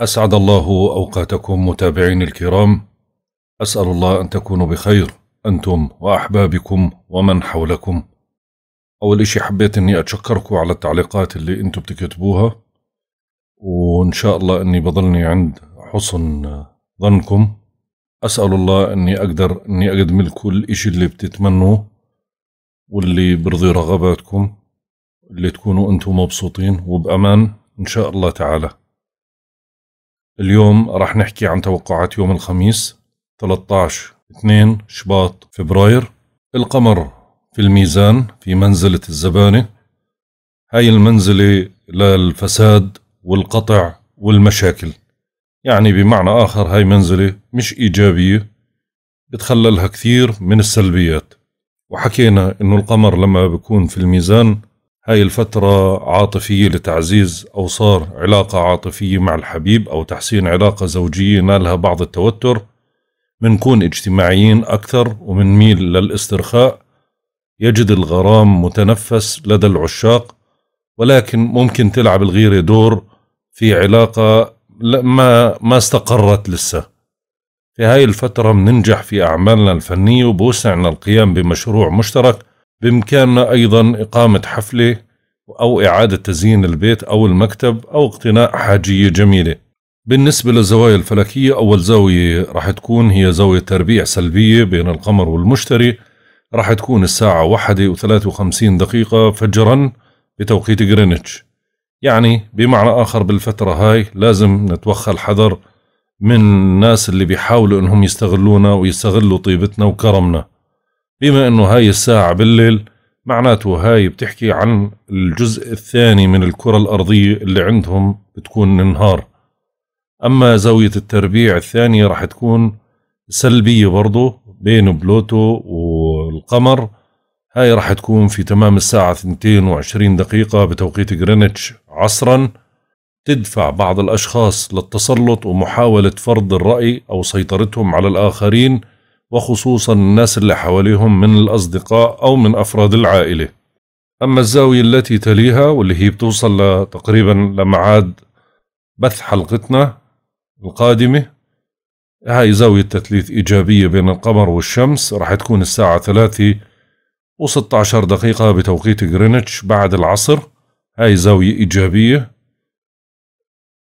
أسعد الله أوقاتكم متابعين الكرام أسأل الله أن تكونوا بخير أنتم وأحبابكم ومن حولكم أول إشي حبيت أني أتشكركم على التعليقات اللي أنتم بتكتبوها وإن شاء الله أني بضلني عند حسن ظنكم أسأل الله أني أقدر أني أقدم لكم الإشي اللي بتتمنوه واللي برضي رغباتكم اللي تكونوا أنتم مبسوطين وبأمان إن شاء الله تعالى اليوم رح نحكي عن توقعات يوم الخميس 13 2 شباط فبراير القمر في الميزان في منزلة الزبانة هاي المنزلة للفساد والقطع والمشاكل يعني بمعنى آخر هاي منزلة مش إيجابية بتخللها كثير من السلبيات وحكينا إنه القمر لما بكون في الميزان هاي الفترة عاطفية لتعزيز أو صار علاقة عاطفية مع الحبيب أو تحسين علاقة زوجية نالها بعض التوتر منكون اجتماعيين أكثر ومنميل للاسترخاء يجد الغرام متنفس لدى العشاق ولكن ممكن تلعب الغيرة دور في علاقة ما ما استقرت لسه في هاي الفترة بننجح في أعمالنا الفنية وبوسعنا القيام بمشروع مشترك بإمكاننا أيضا إقامة حفلة أو إعادة تزيين البيت أو المكتب أو اقتناء حاجية جميلة بالنسبة للزوايا الفلكية أول زاوية راح تكون هي زاوية تربيع سلبية بين القمر والمشتري راح تكون الساعة وثلاثة وخمسين دقيقة فجرا بتوقيت غرينتش يعني بمعنى آخر بالفترة هاي لازم نتوخى الحذر من الناس اللي بيحاولوا انهم يستغلونا ويستغلوا طيبتنا وكرمنا بما انه هاي الساعة بالليل معناته هاي بتحكي عن الجزء الثاني من الكرة الأرضية اللي عندهم بتكون النهار أما زاوية التربيع الثانية راح تكون سلبية برضو بين بلوتو والقمر هاي راح تكون في تمام الساعة 22 دقيقة بتوقيت غرينتش عصرا تدفع بعض الأشخاص للتسلط ومحاولة فرض الرأي أو سيطرتهم على الآخرين وخصوصا الناس اللي حواليهم من الأصدقاء أو من أفراد العائلة أما الزاوية التي تليها واللي هي بتوصل لتقريبا لمعاد بث حلقتنا القادمة هاي زاوية تثليث إيجابية بين القمر والشمس راح تكون الساعة ثلاثة عشر دقيقة بتوقيت غرينتش بعد العصر هاي زاوية إيجابية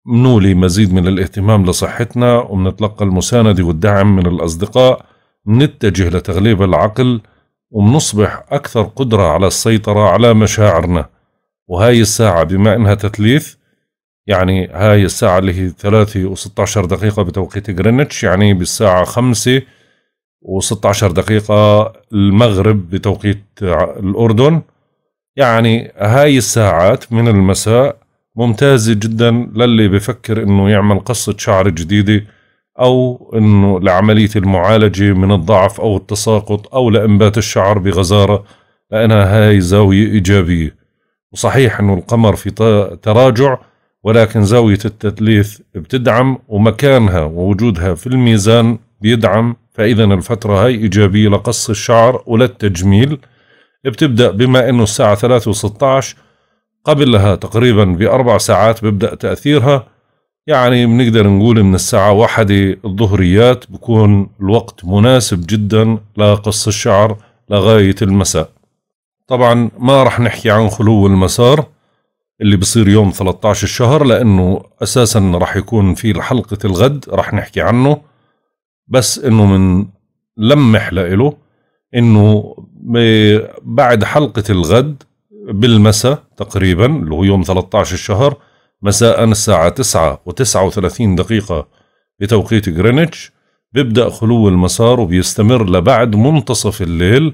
منولي مزيد من الاهتمام لصحتنا ومنتلقى المساندة والدعم من الأصدقاء منتجه لتغليب العقل ومنصبح أكثر قدرة على السيطرة على مشاعرنا وهاي الساعة بما إنها تثليث يعني هاي الساعة اللي هي ثلاثة وستة دقيقة بتوقيت غرينتش يعني بالساعة خمسة و16 دقيقة المغرب بتوقيت الأردن يعني هاي الساعات من المساء ممتازة جدا للي بفكر انه يعمل قصة شعر جديدة أو أنه لعملية المعالجة من الضعف أو التساقط أو لإنبات الشعر بغزارة لأنها هاي زاوية إيجابية وصحيح أنه القمر في تراجع ولكن زاوية التثليث بتدعم ومكانها ووجودها في الميزان بيدعم فإذا الفترة هاي إيجابية لقص الشعر وللتجميل بتبدأ بما أنه الساعة 3 و16 قبلها تقريبا بأربع ساعات ببدأ تأثيرها يعني بنقدر نقول من الساعة واحدة الظهريات بكون الوقت مناسب جدا لقص الشعر لغاية المساء طبعا ما رح نحكي عن خلو المسار اللي بصير يوم 13 الشهر لأنه أساسا رح يكون في حلقة الغد رح نحكي عنه بس إنه من لمح لإله إنه بعد حلقة الغد بالمساء تقريبا اللي هو يوم 13 الشهر مساء الساعة تسعة وتسعة وثلاثين دقيقة بتوقيت غرينتش بيبدأ خلو المسار وبيستمر لبعد منتصف الليل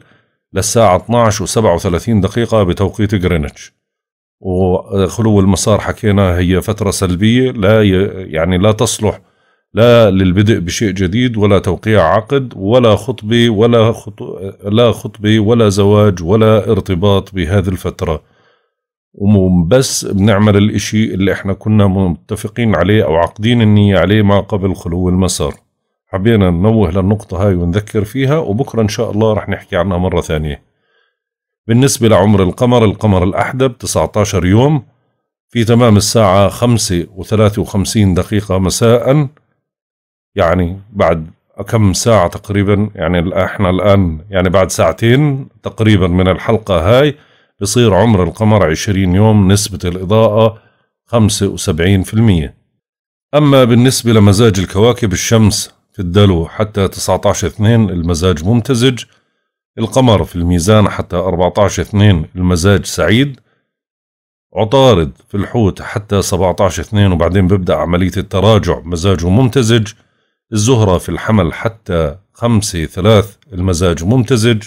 للساعة 12 و37 دقيقة بتوقيت غرينتش وخلو المسار حكينا هي فترة سلبية لا يعني لا تصلح لا للبدء بشيء جديد ولا توقيع عقد ولا خطبة ولا خط... لا خطبة ولا زواج ولا ارتباط بهذه الفترة وبس بنعمل الاشي اللي احنا كنا متفقين عليه او عقدين النية عليه ما قبل خلو المسار حبينا ننوه للنقطة هاي ونذكر فيها وبكرة ان شاء الله رح نحكي عنها مرة ثانية بالنسبة لعمر القمر القمر الأحدب 19 يوم في تمام الساعة 5 و53 دقيقة مساء يعني بعد كم ساعة تقريبا يعني احنا الآن يعني بعد ساعتين تقريبا من الحلقة هاي بصير عمر القمر 20 يوم نسبة الإضاءة 75% أما بالنسبة لمزاج الكواكب الشمس في الدلو حتى 19 2 المزاج ممتزج القمر في الميزان حتى 14 2 المزاج سعيد عطارد في الحوت حتى 17 2 وبعدين ببدأ عملية التراجع مزاجه ممتزج الزهرة في الحمل حتى 5 3 المزاج ممتزج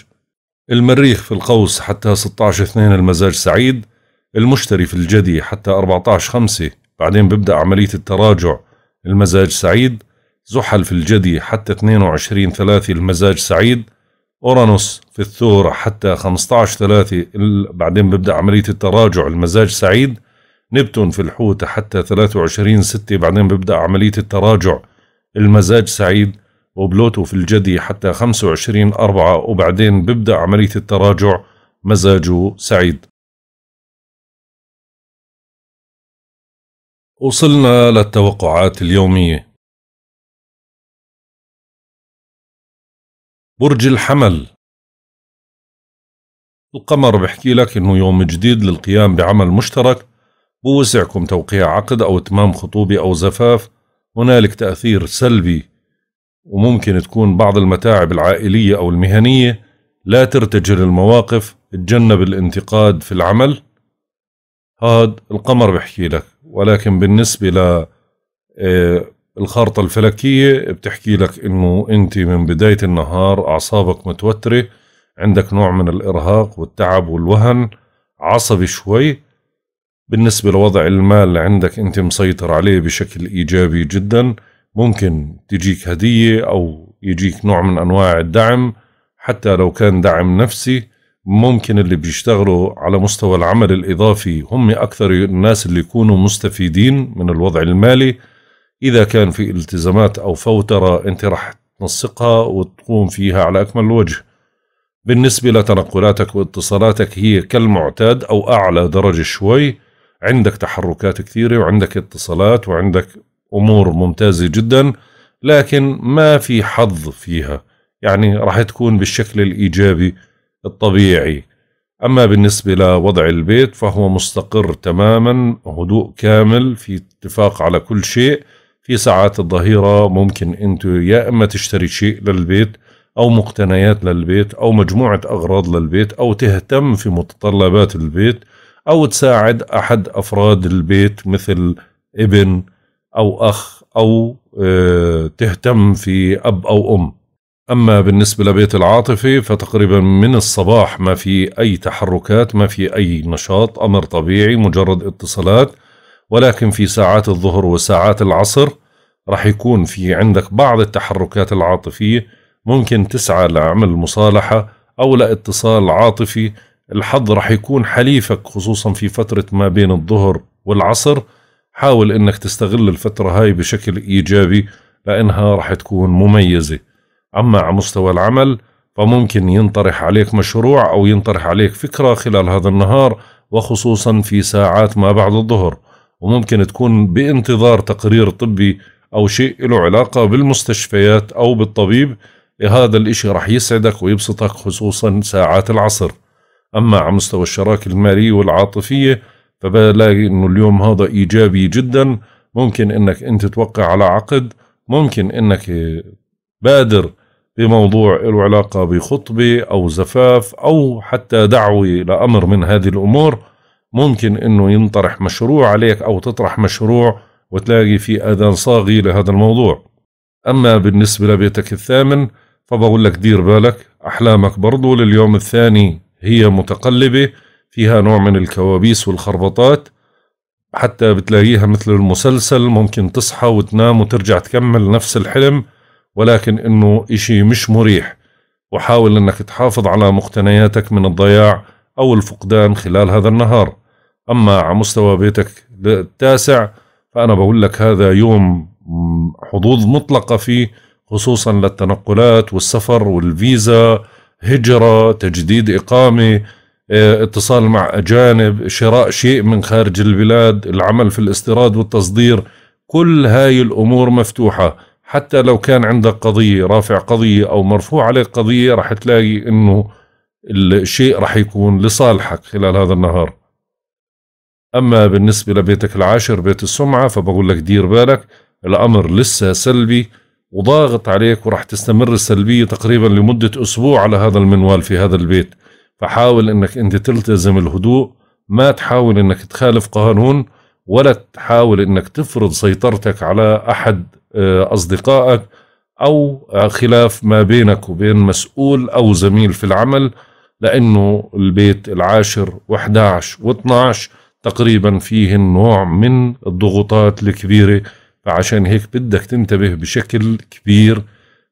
المريخ في القوس حتى 16 2 المزاج سعيد المشتري في الجدي حتى 14 5 بعدين ببدأ عملية التراجع المزاج سعيد زحل في الجدي حتى 22 3 المزاج سعيد أورانوس في الثور حتى 15 3 بعدين ببدأ عملية التراجع المزاج سعيد نبتون في الحوت حتى 23 6 بعدين ببدأ عملية التراجع المزاج سعيد وبلوتو في الجدي حتى 25 أربعة وبعدين ببدأ عملية التراجع مزاجه سعيد وصلنا للتوقعات اليومية برج الحمل القمر بحكي لك انه يوم جديد للقيام بعمل مشترك بوسعكم توقيع عقد او اتمام خطوبة او زفاف هنالك تأثير سلبي وممكن تكون بعض المتاعب العائلية أو المهنية لا ترتجل المواقف تجنب الانتقاد في العمل هذا القمر بحكي لك ولكن بالنسبة ل آه، الخارطة الفلكية بتحكي لك انه انت من بداية النهار اعصابك متوترة عندك نوع من الارهاق والتعب والوهن عصبي شوي بالنسبة لوضع المال عندك انت مسيطر عليه بشكل ايجابي جدا ممكن تجيك هدية أو يجيك نوع من أنواع الدعم حتى لو كان دعم نفسي ممكن اللي بيشتغلوا على مستوى العمل الإضافي هم أكثر الناس اللي يكونوا مستفيدين من الوضع المالي إذا كان في التزامات أو فوترة أنت رح تنسقها وتقوم فيها على أكمل وجه بالنسبة لتنقلاتك واتصالاتك هي كالمعتاد أو أعلى درجة شوي عندك تحركات كثيرة وعندك اتصالات وعندك امور ممتازه جدا لكن ما في حظ فيها يعني راح تكون بالشكل الايجابي الطبيعي اما بالنسبه لوضع البيت فهو مستقر تماما هدوء كامل في اتفاق على كل شيء في ساعات الظهيره ممكن انت يا اما تشتري شيء للبيت او مقتنيات للبيت او مجموعه اغراض للبيت او تهتم في متطلبات البيت او تساعد احد افراد البيت مثل ابن أو أخ أو آه، تهتم في أب أو أم أما بالنسبة لبيت العاطفة فتقريبا من الصباح ما في أي تحركات ما في أي نشاط أمر طبيعي مجرد اتصالات ولكن في ساعات الظهر وساعات العصر راح يكون في عندك بعض التحركات العاطفية ممكن تسعى لعمل مصالحة أو لاتصال عاطفي الحظ راح يكون حليفك خصوصا في فترة ما بين الظهر والعصر حاول انك تستغل الفترة هاي بشكل ايجابي لانها رح تكون مميزة اما على مستوى العمل فممكن ينطرح عليك مشروع او ينطرح عليك فكرة خلال هذا النهار وخصوصا في ساعات ما بعد الظهر وممكن تكون بانتظار تقرير طبي او شيء له علاقة بالمستشفيات او بالطبيب هذا الاشي رح يسعدك ويبسطك خصوصا ساعات العصر اما على مستوى الشراكة المالية والعاطفية فبلاقي انه اليوم هذا ايجابي جدا ممكن انك انت توقع على عقد ممكن انك بادر بموضوع له علاقة بخطبة أو زفاف أو حتى دعوة لأمر من هذه الأمور ممكن أنه ينطرح مشروع عليك أو تطرح مشروع وتلاقي في أذان صاغي لهذا الموضوع أما بالنسبة لبيتك الثامن فبقول لك دير بالك أحلامك برضو لليوم الثاني هي متقلبة فيها نوع من الكوابيس والخربطات حتى بتلاقيها مثل المسلسل ممكن تصحى وتنام وترجع تكمل نفس الحلم ولكن انه اشي مش مريح وحاول انك تحافظ على مقتنياتك من الضياع او الفقدان خلال هذا النهار اما على مستوى بيتك التاسع فانا بقول لك هذا يوم حظوظ مطلقة فيه خصوصا للتنقلات والسفر والفيزا هجرة تجديد إقامة آه، اتصال مع أجانب شراء شيء من خارج البلاد العمل في الاستيراد والتصدير كل هاي الأمور مفتوحة حتى لو كان عندك قضية رافع قضية أو مرفوع عليك قضية راح تلاقي أنه الشيء راح يكون لصالحك خلال هذا النهار أما بالنسبة لبيتك العاشر بيت السمعة فبقول لك دير بالك الأمر لسه سلبي وضاغط عليك وراح تستمر السلبية تقريبا لمدة أسبوع على هذا المنوال في هذا البيت فحاول انك انت تلتزم الهدوء ما تحاول انك تخالف قانون ولا تحاول انك تفرض سيطرتك على احد آه، اصدقائك او آه، خلاف ما بينك وبين مسؤول او زميل في العمل لانه البيت العاشر و11 و12 تقريبا فيه نوع من الضغوطات الكبيره فعشان هيك بدك تنتبه بشكل كبير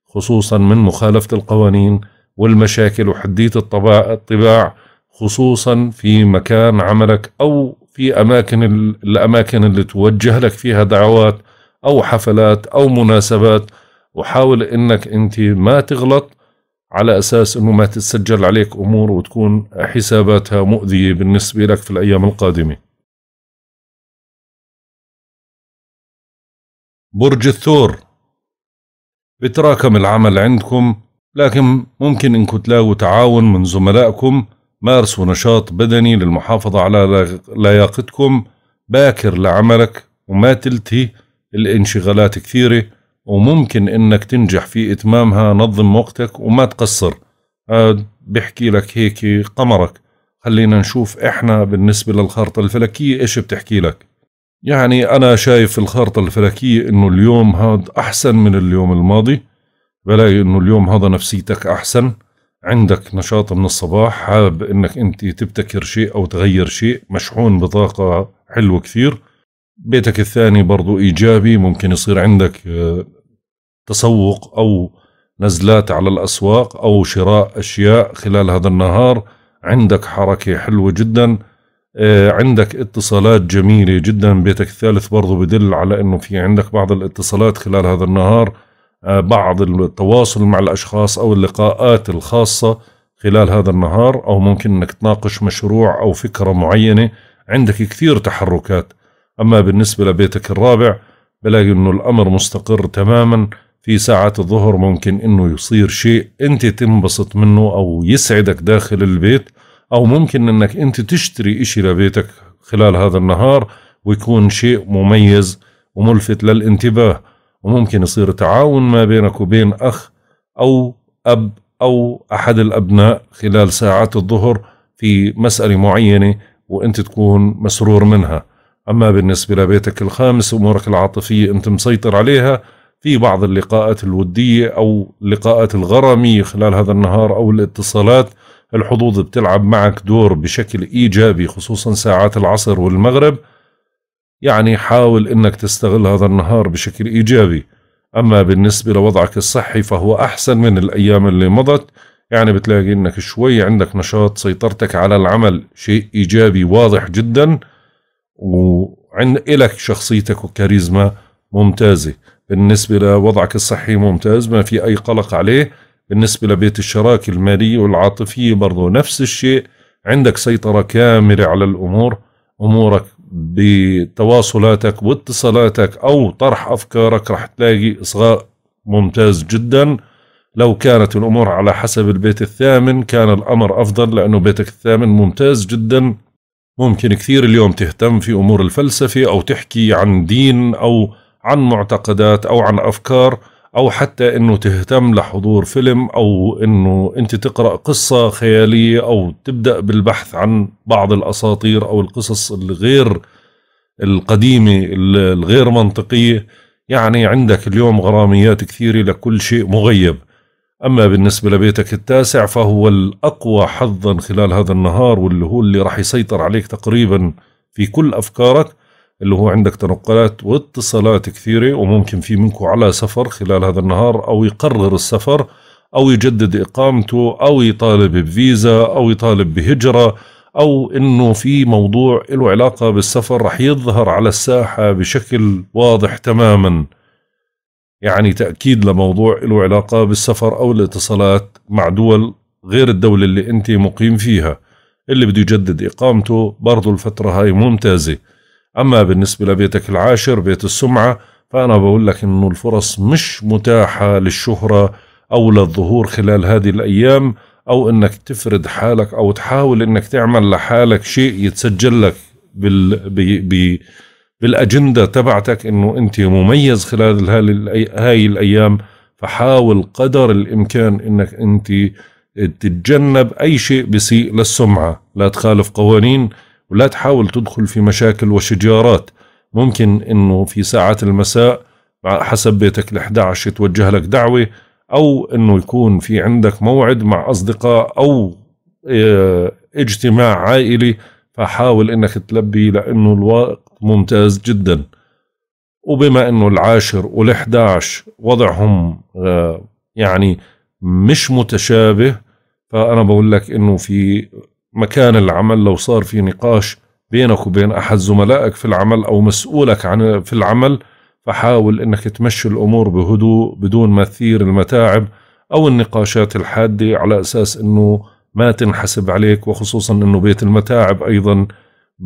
خصوصا من مخالفه القوانين والمشاكل وحدية الطباع خصوصا في مكان عملك أو في أماكن الأماكن اللي توجه لك فيها دعوات أو حفلات أو مناسبات وحاول إنك أنت ما تغلط على أساس أنه ما تتسجل عليك أمور وتكون حساباتها مؤذية بالنسبة لك في الأيام القادمة برج الثور بتراكم العمل عندكم لكن ممكن انكم تلاقوا تعاون من زملائكم مارسوا نشاط بدني للمحافظة على لياقتكم باكر لعملك وما تلتهي الانشغالات كثيرة وممكن انك تنجح في اتمامها نظم وقتك وما تقصر آه، بحكي لك هيك قمرك خلينا نشوف احنا بالنسبة للخارطة الفلكية ايش بتحكي لك يعني انا شايف الخارطة الفلكية انه اليوم هاد احسن من اليوم الماضي بلاقي انه اليوم هذا نفسيتك احسن عندك نشاط من الصباح حابب انك انت تبتكر شيء او تغير شيء مشحون بطاقة حلوة كثير بيتك الثاني برضو ايجابي ممكن يصير عندك آه، تسوق او نزلات على الاسواق او شراء اشياء خلال هذا النهار عندك حركة حلوة جدا آه، عندك اتصالات جميلة جدا بيتك الثالث برضو بدل على انه في عندك بعض الاتصالات خلال هذا النهار آه، بعض التواصل مع الأشخاص أو اللقاءات الخاصة خلال هذا النهار أو ممكن أنك تناقش مشروع أو فكرة معينة عندك كثير تحركات أما بالنسبة لبيتك الرابع بلاقي أنه الأمر مستقر تماما في ساعات الظهر ممكن أنه يصير شيء أنت تنبسط منه أو يسعدك داخل البيت أو ممكن أنك أنت تشتري إشي لبيتك خلال هذا النهار ويكون شيء مميز وملفت للانتباه وممكن يصير تعاون ما بينك وبين أخ أو أب أو أحد الأبناء خلال ساعات الظهر في مسألة معينة وأنت تكون مسرور منها أما بالنسبة لبيتك الخامس أمورك العاطفية أنت مسيطر عليها في بعض اللقاءات الودية أو اللقاءات الغرامية خلال هذا النهار أو الاتصالات الحظوظ بتلعب معك دور بشكل إيجابي خصوصا ساعات العصر والمغرب يعني حاول أنك تستغل هذا النهار بشكل إيجابي أما بالنسبة لوضعك الصحي فهو أحسن من الأيام اللي مضت يعني بتلاقي أنك شوي عندك نشاط سيطرتك على العمل شيء إيجابي واضح جدا وعند إلك شخصيتك وكاريزما ممتازة بالنسبة لوضعك الصحي ممتاز ما في أي قلق عليه بالنسبة لبيت الشراكة المالية والعاطفية برضو نفس الشيء عندك سيطرة كاملة على الأمور أمورك بتواصلاتك واتصالاتك او طرح افكارك رح تلاقي اصغاء ممتاز جدا لو كانت الامور على حسب البيت الثامن كان الامر افضل لانه بيتك الثامن ممتاز جدا ممكن كثير اليوم تهتم في امور الفلسفه او تحكي عن دين او عن معتقدات او عن افكار او حتى انه تهتم لحضور فيلم او انه انت تقرا قصه خياليه او تبدا بالبحث عن بعض الاساطير او القصص الغير القديمه الغير منطقيه يعني عندك اليوم غراميات كثيره لكل شيء مغيب اما بالنسبه لبيتك التاسع فهو الاقوى حظا خلال هذا النهار واللي هو اللي راح يسيطر عليك تقريبا في كل افكارك اللي هو عندك تنقلات واتصالات كثيرة وممكن في منكم على سفر خلال هذا النهار أو يقرر السفر أو يجدد إقامته أو يطالب بفيزا أو يطالب بهجرة أو إنه في موضوع له علاقة بالسفر رح يظهر على الساحة بشكل واضح تماما يعني تأكيد لموضوع له علاقة بالسفر أو الاتصالات مع دول غير الدولة اللي أنت مقيم فيها اللي بده يجدد إقامته برضو الفترة هاي ممتازة أما بالنسبة لبيتك العاشر بيت السمعة فأنا بقول لك إنه الفرص مش متاحة للشهرة أو للظهور خلال هذه الأيام أو إنك تفرد حالك أو تحاول إنك تعمل لحالك شيء يتسجل لك بال ب... ب... بالأجندة تبعتك إنه أنت مميز خلال هذه الأيام فحاول قدر الإمكان إنك أنت تتجنب أي شيء بسيء للسمعة لا تخالف قوانين ولا تحاول تدخل في مشاكل وشجارات ممكن انه في ساعات المساء حسب بيتك ال 11 يتوجه لك دعوه او انه يكون في عندك موعد مع اصدقاء او آه، اجتماع عائلي فحاول انك تلبي لانه الوقت ممتاز جدا وبما انه العاشر وال11 وضعهم آه، يعني مش متشابه فانا بقول لك انه في مكان العمل لو صار في نقاش بينك وبين أحد زملائك في العمل أو مسؤولك عن في العمل فحاول أنك تمشي الأمور بهدوء بدون ما تثير المتاعب أو النقاشات الحادة على أساس أنه ما تنحسب عليك وخصوصا أنه بيت المتاعب أيضا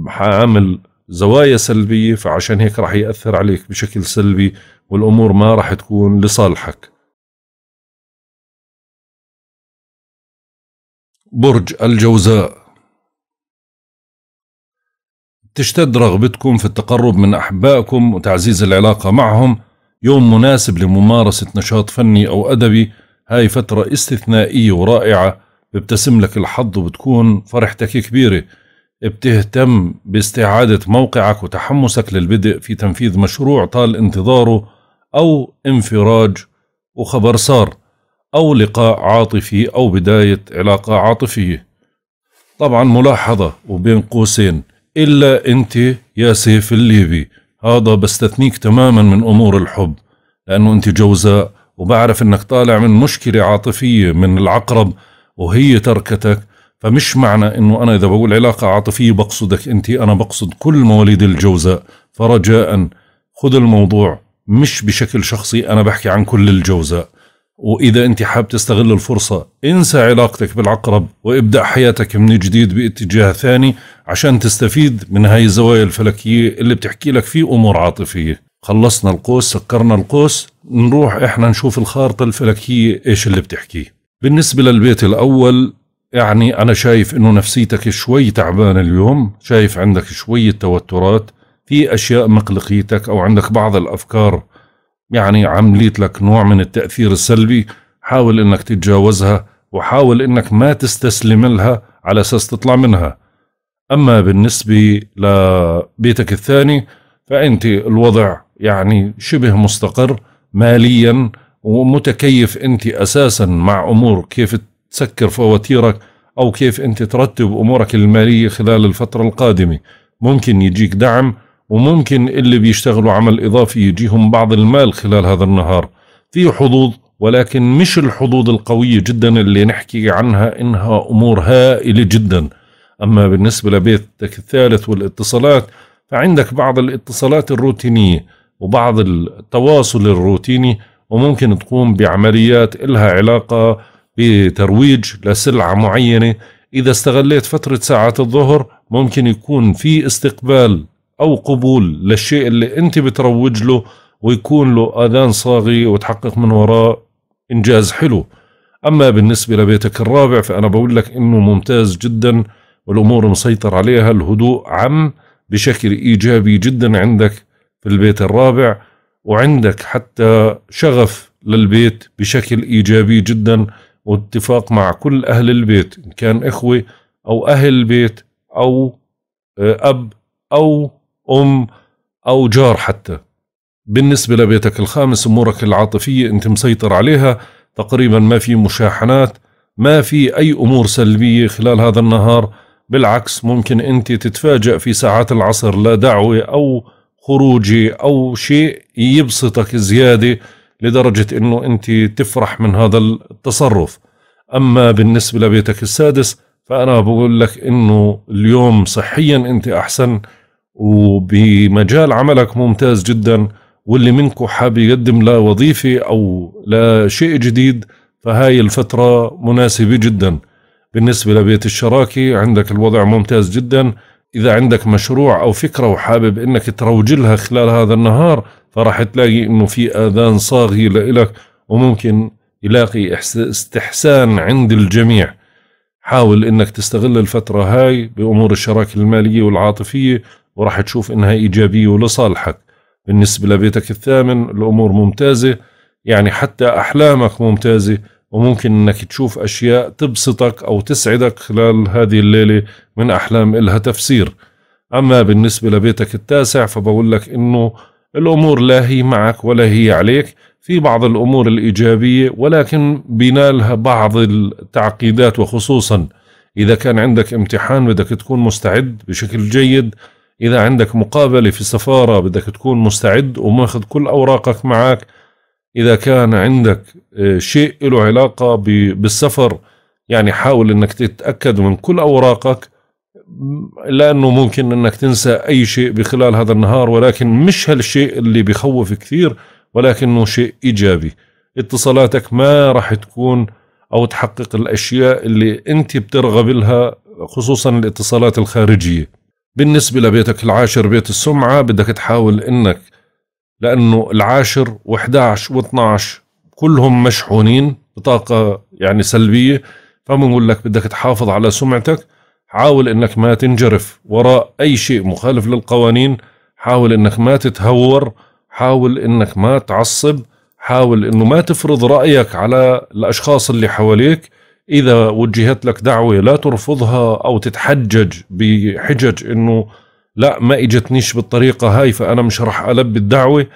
حامل زوايا سلبية فعشان هيك رح يأثر عليك بشكل سلبي والأمور ما رح تكون لصالحك برج الجوزاء تشتد رغبتكم في التقرب من أحبائكم وتعزيز العلاقة معهم يوم مناسب لممارسة نشاط فني أو أدبي هاي فترة استثنائية ورائعة بيبتسم لك الحظ وبتكون فرحتك كبيرة بتهتم باستعادة موقعك وتحمسك للبدء في تنفيذ مشروع طال انتظاره أو انفراج وخبر صار أو لقاء عاطفي أو بداية علاقة عاطفية طبعا ملاحظة وبين قوسين إلا أنت يا سيف الليبي هذا بستثنيك تماما من أمور الحب لأنه أنت جوزاء وبعرف أنك طالع من مشكلة عاطفية من العقرب وهي تركتك فمش معنى أنه أنا إذا بقول علاقة عاطفية بقصدك أنت أنا بقصد كل مواليد الجوزاء فرجاء خذ الموضوع مش بشكل شخصي أنا بحكي عن كل الجوزاء وإذا أنت حاب تستغل الفرصة انسى علاقتك بالعقرب وابدأ حياتك من جديد باتجاه ثاني عشان تستفيد من هاي الزوايا الفلكية اللي بتحكي لك فيه أمور عاطفية خلصنا القوس سكرنا القوس نروح إحنا نشوف الخارطة الفلكية إيش اللي بتحكيه بالنسبة للبيت الأول يعني أنا شايف إنه نفسيتك شوي تعبانة اليوم شايف عندك شوية توترات في أشياء مقلقيتك أو عندك بعض الأفكار يعني عمليت لك نوع من التأثير السلبي حاول انك تتجاوزها وحاول انك ما تستسلم لها على اساس تطلع منها اما بالنسبة لبيتك الثاني فانت الوضع يعني شبه مستقر ماليا ومتكيف انت اساسا مع امور كيف تسكر فواتيرك او كيف انت ترتب امورك المالية خلال الفترة القادمة ممكن يجيك دعم وممكن اللي بيشتغلوا عمل إضافي يجيهم بعض المال خلال هذا النهار في حظوظ ولكن مش الحظوظ القوية جدا اللي نحكي عنها إنها أمور هائلة جدا أما بالنسبة لبيتك الثالث والاتصالات فعندك بعض الاتصالات الروتينية وبعض التواصل الروتيني وممكن تقوم بعمليات إلها علاقة بترويج لسلعة معينة إذا استغليت فترة ساعات الظهر ممكن يكون في استقبال او قبول للشيء اللي انت بتروج له ويكون له اذان صاغي وتحقق من وراه انجاز حلو اما بالنسبه لبيتك الرابع فانا بقول لك انه ممتاز جدا والامور مسيطر عليها الهدوء عم بشكل ايجابي جدا عندك في البيت الرابع وعندك حتى شغف للبيت بشكل ايجابي جدا واتفاق مع كل اهل البيت ان كان اخوه او اهل البيت او آه، اب او أم أو جار حتى بالنسبة لبيتك الخامس أمورك العاطفية أنت مسيطر عليها تقريبا ما في مشاحنات ما في أي أمور سلبية خلال هذا النهار بالعكس ممكن أنت تتفاجأ في ساعات العصر لا دعوة أو خروجي أو شيء يبسطك زيادة لدرجة أنه أنت تفرح من هذا التصرف أما بالنسبة لبيتك السادس فأنا بقول لك أنه اليوم صحيا أنت أحسن وبمجال عملك ممتاز جدا واللي منكم حاب يقدم له وظيفة أو لا شيء جديد فهاي الفترة مناسبة جدا بالنسبة لبيت الشراكة عندك الوضع ممتاز جدا إذا عندك مشروع أو فكرة وحابب إنك تروجلها خلال هذا النهار فراح تلاقي إنه في آذان صاغية لإلك وممكن يلاقي استحسان عند الجميع حاول إنك تستغل الفترة هاي بأمور الشراكة المالية والعاطفية وراح تشوف انها ايجابيه ولصالحك بالنسبه لبيتك الثامن الامور ممتازه يعني حتى احلامك ممتازه وممكن انك تشوف اشياء تبسطك او تسعدك خلال هذه الليله من احلام الها تفسير اما بالنسبه لبيتك التاسع فبقول لك انه الامور لا هي معك ولا هي عليك في بعض الامور الايجابيه ولكن بينالها بعض التعقيدات وخصوصا اذا كان عندك امتحان بدك تكون مستعد بشكل جيد إذا عندك مقابلة في السفارة بدك تكون مستعد وماخذ كل أوراقك معك إذا كان عندك آه، شيء له علاقة بالسفر يعني حاول أنك تتأكد من كل أوراقك لأنه ممكن أنك تنسى أي شيء بخلال هذا النهار ولكن مش هالشيء اللي بخوف كثير ولكنه شيء إيجابي اتصالاتك ما راح تكون أو تحقق الأشياء اللي أنت بترغب لها خصوصا الاتصالات الخارجية بالنسبة لبيتك العاشر بيت السمعة بدك تحاول انك لانه العاشر و11 و12 كلهم مشحونين بطاقة يعني سلبية فبنقول لك بدك تحافظ على سمعتك حاول انك ما تنجرف وراء اي شيء مخالف للقوانين حاول انك ما تتهور حاول انك ما تعصب حاول انه ما تفرض رايك على الاشخاص اللي حواليك اذا وجهت لك دعوه لا ترفضها او تتحجج بحجج انه لا ما اجتنيش بالطريقه هاي فانا مش رح البي الدعوه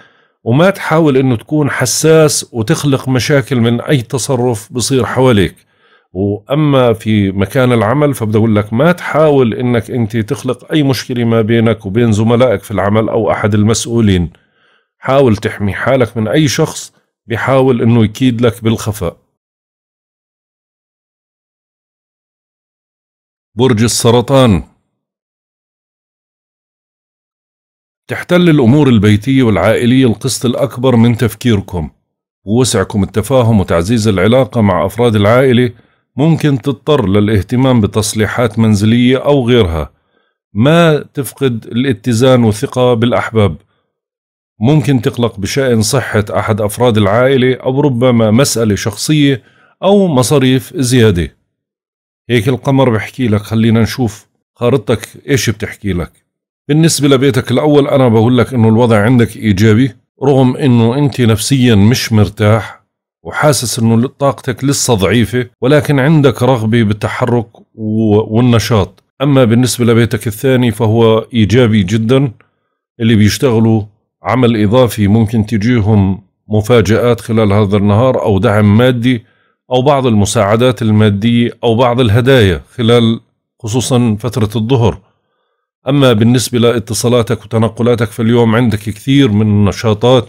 وما تحاول انه تكون حساس وتخلق مشاكل من اي تصرف بصير حواليك واما في مكان العمل فبدي اقول لك ما تحاول انك انت تخلق اي مشكله ما بينك وبين زملائك في العمل او احد المسؤولين حاول تحمي حالك من اي شخص بحاول انه يكيد لك بالخفاء برج السرطان تحتل الأمور البيتية والعائلية القسط الأكبر من تفكيركم ووسعكم التفاهم وتعزيز العلاقة مع أفراد العائلة ممكن تضطر للاهتمام بتصليحات منزلية أو غيرها ما تفقد الاتزان وثقة بالأحباب ممكن تقلق بشأن صحة أحد أفراد العائلة أو ربما مسألة شخصية أو مصاريف زيادة هيك القمر بحكي لك خلينا نشوف خارطتك ايش بتحكي لك بالنسبة لبيتك الأول أنا بقول لك إنه الوضع عندك إيجابي رغم إنه أنت نفسيا مش مرتاح وحاسس إنه طاقتك لسه ضعيفة ولكن عندك رغبة بالتحرك والنشاط أما بالنسبة لبيتك الثاني فهو إيجابي جدا اللي بيشتغلوا عمل إضافي ممكن تجيهم مفاجآت خلال هذا النهار أو دعم مادي أو بعض المساعدات المادية أو بعض الهدايا خلال خصوصا فترة الظهر أما بالنسبة لاتصالاتك وتنقلاتك فاليوم عندك كثير من النشاطات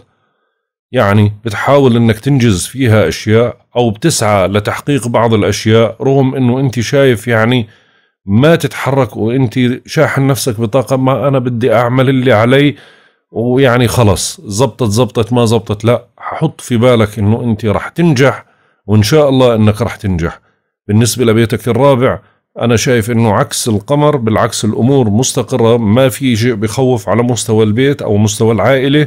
يعني بتحاول انك تنجز فيها اشياء او بتسعى لتحقيق بعض الاشياء رغم انه انت شايف يعني ما تتحرك وانت شاحن نفسك بطاقة ما انا بدي اعمل اللي علي ويعني خلص زبطت زبطت ما زبطت لا حط في بالك انه انت رح تنجح وإن شاء الله أنك رح تنجح بالنسبة لبيتك الرابع أنا شايف أنه عكس القمر بالعكس الأمور مستقرة ما في شيء بخوف على مستوى البيت أو مستوى العائلة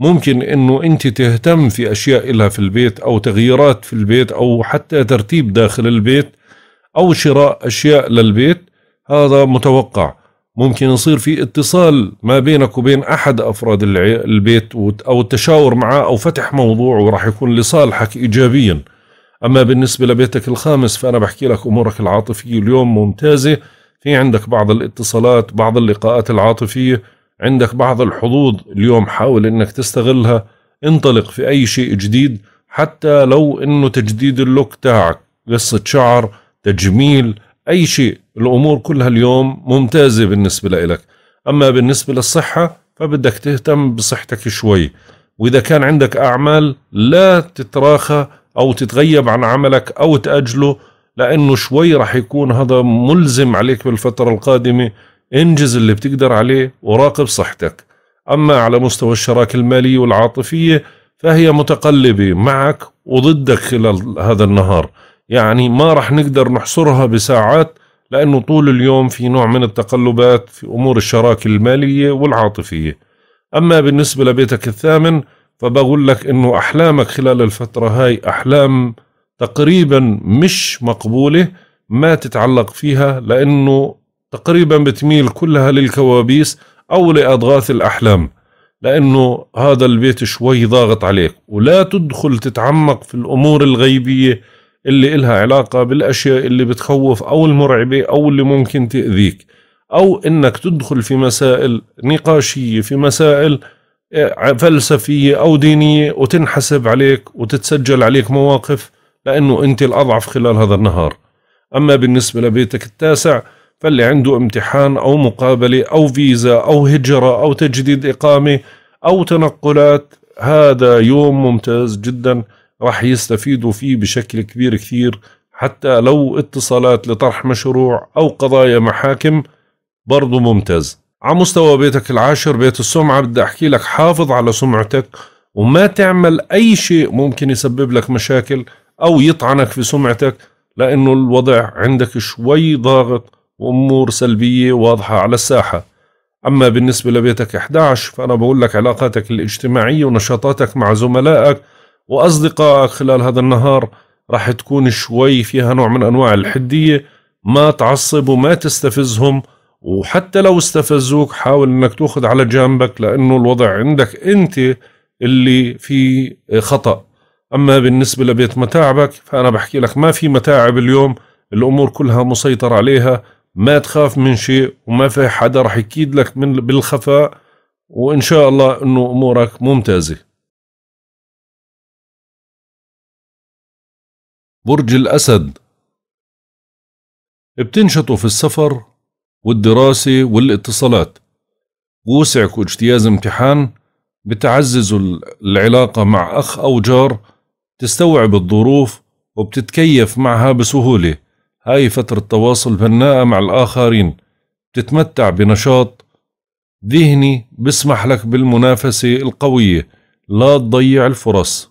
ممكن أنه أنت تهتم في أشياء إلها في البيت أو تغييرات في البيت أو حتى ترتيب داخل البيت أو شراء أشياء للبيت هذا متوقع ممكن يصير في اتصال ما بينك وبين أحد أفراد البيت أو التشاور معه أو فتح موضوع وراح يكون لصالحك إيجابياً أما بالنسبة لبيتك الخامس فأنا بحكي لك أمورك العاطفية اليوم ممتازة في عندك بعض الاتصالات بعض اللقاءات العاطفية عندك بعض الحظوظ اليوم حاول أنك تستغلها انطلق في أي شيء جديد حتى لو أنه تجديد اللوك تاعك قصة شعر تجميل أي شيء الأمور كلها اليوم ممتازة بالنسبة لك أما بالنسبة للصحة فبدك تهتم بصحتك شوي وإذا كان عندك أعمال لا تتراخى او تتغيب عن عملك او تاجله لانه شوي رح يكون هذا ملزم عليك بالفتره القادمه انجز اللي بتقدر عليه وراقب صحتك اما على مستوى الشراكه الماليه والعاطفيه فهي متقلبه معك وضدك خلال هذا النهار يعني ما رح نقدر نحصرها بساعات لأنه طول اليوم في نوع من التقلبات في أمور الشراكة المالية والعاطفية أما بالنسبة لبيتك الثامن فبقول لك انه احلامك خلال الفتره هاي احلام تقريبا مش مقبوله ما تتعلق فيها لانه تقريبا بتميل كلها للكوابيس او لاضغاث الاحلام لانه هذا البيت شوي ضاغط عليك ولا تدخل تتعمق في الامور الغيبيه اللي إلها علاقة بالأشياء اللي بتخوف أو المرعبة أو اللي ممكن تأذيك أو إنك تدخل في مسائل نقاشية في مسائل إيه، فلسفية أو دينية وتنحسب عليك وتتسجل عليك مواقف لأنه أنت الأضعف خلال هذا النهار أما بالنسبة لبيتك التاسع فاللي عنده امتحان أو مقابلة أو فيزا أو هجرة أو تجديد إقامة أو تنقلات هذا يوم ممتاز جدا راح يستفيدوا فيه بشكل كبير كثير حتى لو اتصالات لطرح مشروع أو قضايا محاكم برضو ممتاز على مستوى بيتك العاشر بيت السمعة بدي أحكي لك حافظ على سمعتك وما تعمل أي شيء ممكن يسبب لك مشاكل أو يطعنك في سمعتك لأنه الوضع عندك شوي ضاغط وأمور سلبية واضحة على الساحة أما بالنسبة لبيتك 11 فأنا بقول لك علاقاتك الاجتماعية ونشاطاتك مع زملائك وأصدقائك خلال هذا النهار راح تكون شوي فيها نوع من أنواع الحدية ما تعصب وما تستفزهم وحتى لو استفزوك حاول انك تاخذ على جنبك لانه الوضع عندك انت اللي في خطا اما بالنسبه لبيت متاعبك فانا بحكي لك ما في متاعب اليوم الامور كلها مسيطر عليها ما تخاف من شيء وما في حدا رح يكيد لك من بالخفاء وان شاء الله انه امورك ممتازه برج الاسد بتنشطوا في السفر والدراسة والاتصالات ووسعك اجتياز امتحان بتعزز العلاقة مع أخ أو جار تستوعب الظروف وبتتكيف معها بسهولة هاي فترة تواصل بناءة مع الآخرين بتتمتع بنشاط ذهني بسمح لك بالمنافسة القوية لا تضيع الفرص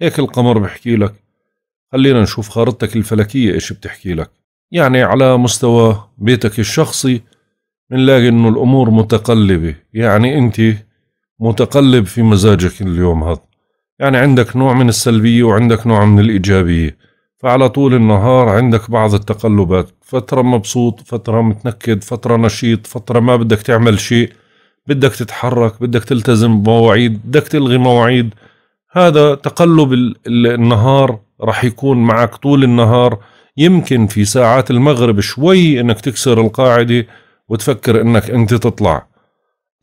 هيك القمر بحكي لك خلينا نشوف خارطتك الفلكية ايش بتحكي لك يعني على مستوى بيتك الشخصي بنلاقي انه الامور متقلبة يعني انت متقلب في مزاجك اليوم هذا يعني عندك نوع من السلبية وعندك نوع من الإيجابية فعلى طول النهار عندك بعض التقلبات فترة مبسوط فترة متنكد فترة نشيط فترة ما بدك تعمل شيء بدك تتحرك بدك تلتزم بمواعيد بدك تلغي مواعيد هذا تقلب النهار رح يكون معك طول النهار يمكن في ساعات المغرب شوي انك تكسر القاعدة وتفكر انك انت تطلع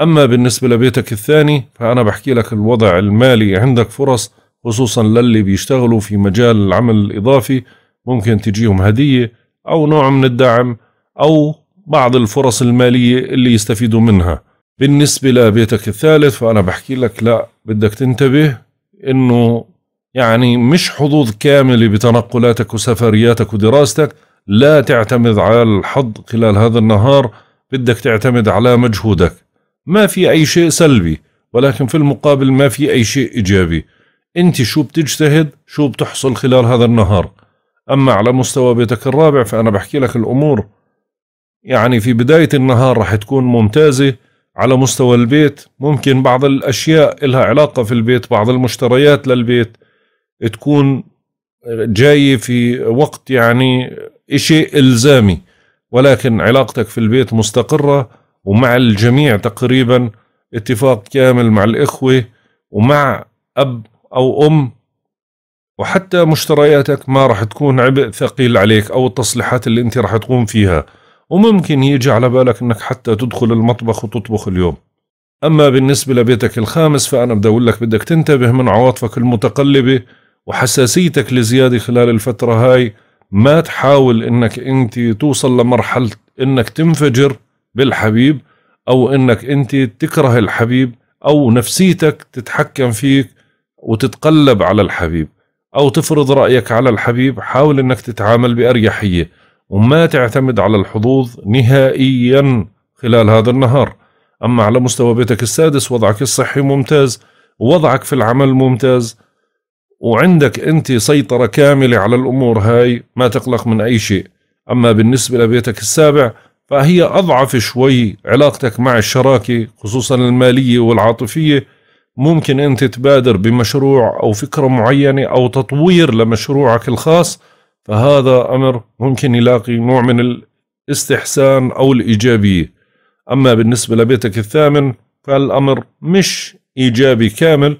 اما بالنسبة لبيتك الثاني فانا بحكي لك الوضع المالي عندك فرص خصوصا للي بيشتغلوا في مجال العمل الاضافي ممكن تجيهم هدية او نوع من الدعم او بعض الفرص المالية اللي يستفيدوا منها بالنسبة لبيتك الثالث فأنا بحكي لك لا بدك تنتبه إنه يعني مش حظوظ كاملة بتنقلاتك وسفرياتك ودراستك لا تعتمد على الحظ خلال هذا النهار بدك تعتمد على مجهودك ما في أي شيء سلبي ولكن في المقابل ما في أي شيء إيجابي أنت شو بتجتهد شو بتحصل خلال هذا النهار أما على مستوى بيتك الرابع فأنا بحكي لك الأمور يعني في بداية النهار رح تكون ممتازة على مستوى البيت ممكن بعض الأشياء إلها علاقة في البيت بعض المشتريات للبيت تكون جاية في وقت يعني إشي إلزامي ولكن علاقتك في البيت مستقرة ومع الجميع تقريبا اتفاق كامل مع الإخوة ومع أب أو أم وحتى مشترياتك ما راح تكون عبء ثقيل عليك أو التصليحات اللي أنت راح تقوم فيها وممكن يجي على بالك أنك حتى تدخل المطبخ وتطبخ اليوم أما بالنسبة لبيتك الخامس فأنا بدي أقول لك بدك تنتبه من عواطفك المتقلبة وحساسيتك لزيادة خلال الفترة هاي ما تحاول انك انت توصل لمرحلة انك تنفجر بالحبيب او انك انت تكره الحبيب او نفسيتك تتحكم فيك وتتقلب على الحبيب او تفرض رايك على الحبيب حاول انك تتعامل باريحيه وما تعتمد على الحظوظ نهائيا خلال هذا النهار اما على مستوى بيتك السادس وضعك الصحي ممتاز وضعك في العمل ممتاز وعندك انت سيطرة كاملة على الامور هاي ما تقلق من اي شيء اما بالنسبة لبيتك السابع فهي اضعف شوي علاقتك مع الشراكة خصوصا المالية والعاطفية ممكن انت تبادر بمشروع او فكرة معينة او تطوير لمشروعك الخاص فهذا امر ممكن يلاقي نوع من الاستحسان او الايجابية اما بالنسبة لبيتك الثامن فالامر مش ايجابي كامل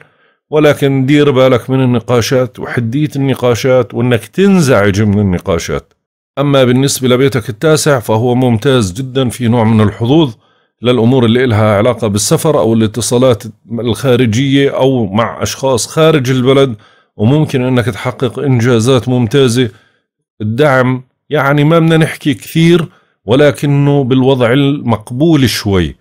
ولكن دير بالك من النقاشات وحدية النقاشات وانك تنزعج من النقاشات أما بالنسبة لبيتك التاسع فهو ممتاز جدا في نوع من الحظوظ للأمور اللي إلها علاقة بالسفر أو الاتصالات الخارجية أو مع أشخاص خارج البلد وممكن أنك تحقق إنجازات ممتازة الدعم يعني ما بدنا نحكي كثير ولكنه بالوضع المقبول شوي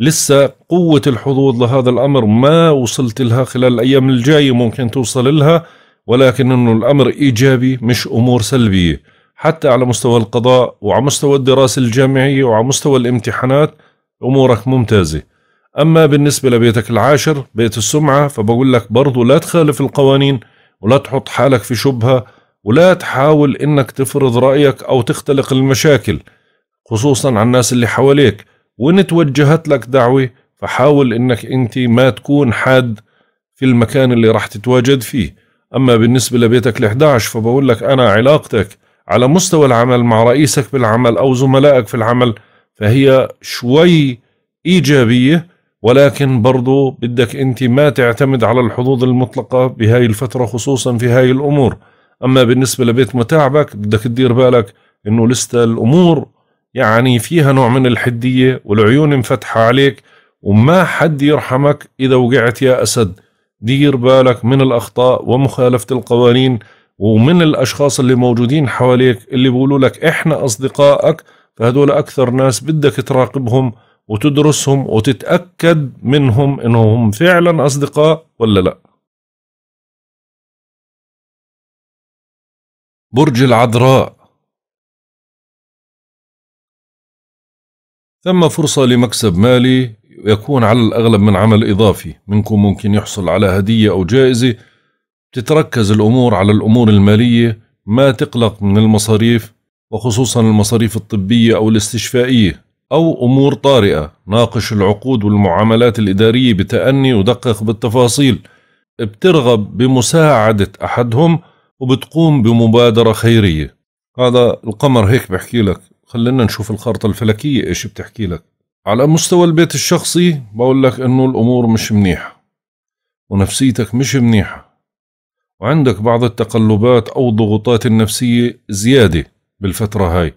لسه قوة الحظوظ لهذا الأمر ما وصلت لها خلال الأيام الجاية ممكن توصل لها ولكن أنه الأمر إيجابي مش أمور سلبية حتى على مستوى القضاء وعلى مستوى الدراسة الجامعية وعلى مستوى الامتحانات أمورك ممتازة أما بالنسبة لبيتك العاشر بيت السمعة فبقول لك برضو لا تخالف القوانين ولا تحط حالك في شبهة ولا تحاول أنك تفرض رأيك أو تختلق المشاكل خصوصا على الناس اللي حواليك وإن توجهت لك دعوة فحاول إنك أنت ما تكون حاد في المكان اللي راح تتواجد فيه أما بالنسبة لبيتك ال11 فبقول لك أنا علاقتك على مستوى العمل مع رئيسك بالعمل أو زملائك في العمل فهي شوي إيجابية ولكن برضو بدك أنت ما تعتمد على الحظوظ المطلقة بهاي الفترة خصوصا في هاي الأمور أما بالنسبة لبيت متاعبك بدك تدير بالك أنه لسه الأمور يعني فيها نوع من الحدية والعيون مفتحة عليك وما حد يرحمك إذا وقعت يا أسد دير بالك من الأخطاء ومخالفة القوانين ومن الأشخاص اللي موجودين حواليك اللي بيقولوا لك إحنا أصدقائك فهدول أكثر ناس بدك تراقبهم وتدرسهم وتتأكد منهم إنهم فعلا أصدقاء ولا لأ برج العذراء ثم فرصة لمكسب مالي يكون على الأغلب من عمل إضافي منكم ممكن يحصل على هدية أو جائزة تتركز الأمور على الأمور المالية ما تقلق من المصاريف وخصوصا المصاريف الطبية أو الاستشفائية أو أمور طارئة ناقش العقود والمعاملات الإدارية بتأني ودقق بالتفاصيل بترغب بمساعدة أحدهم وبتقوم بمبادرة خيرية هذا القمر هيك بحكي لك خلينا نشوف الخارطة الفلكية ايش بتحكي لك على مستوى البيت الشخصي بقول لك انه الامور مش منيحة ونفسيتك مش منيحة وعندك بعض التقلبات او الضغوطات النفسية زيادة بالفترة هاي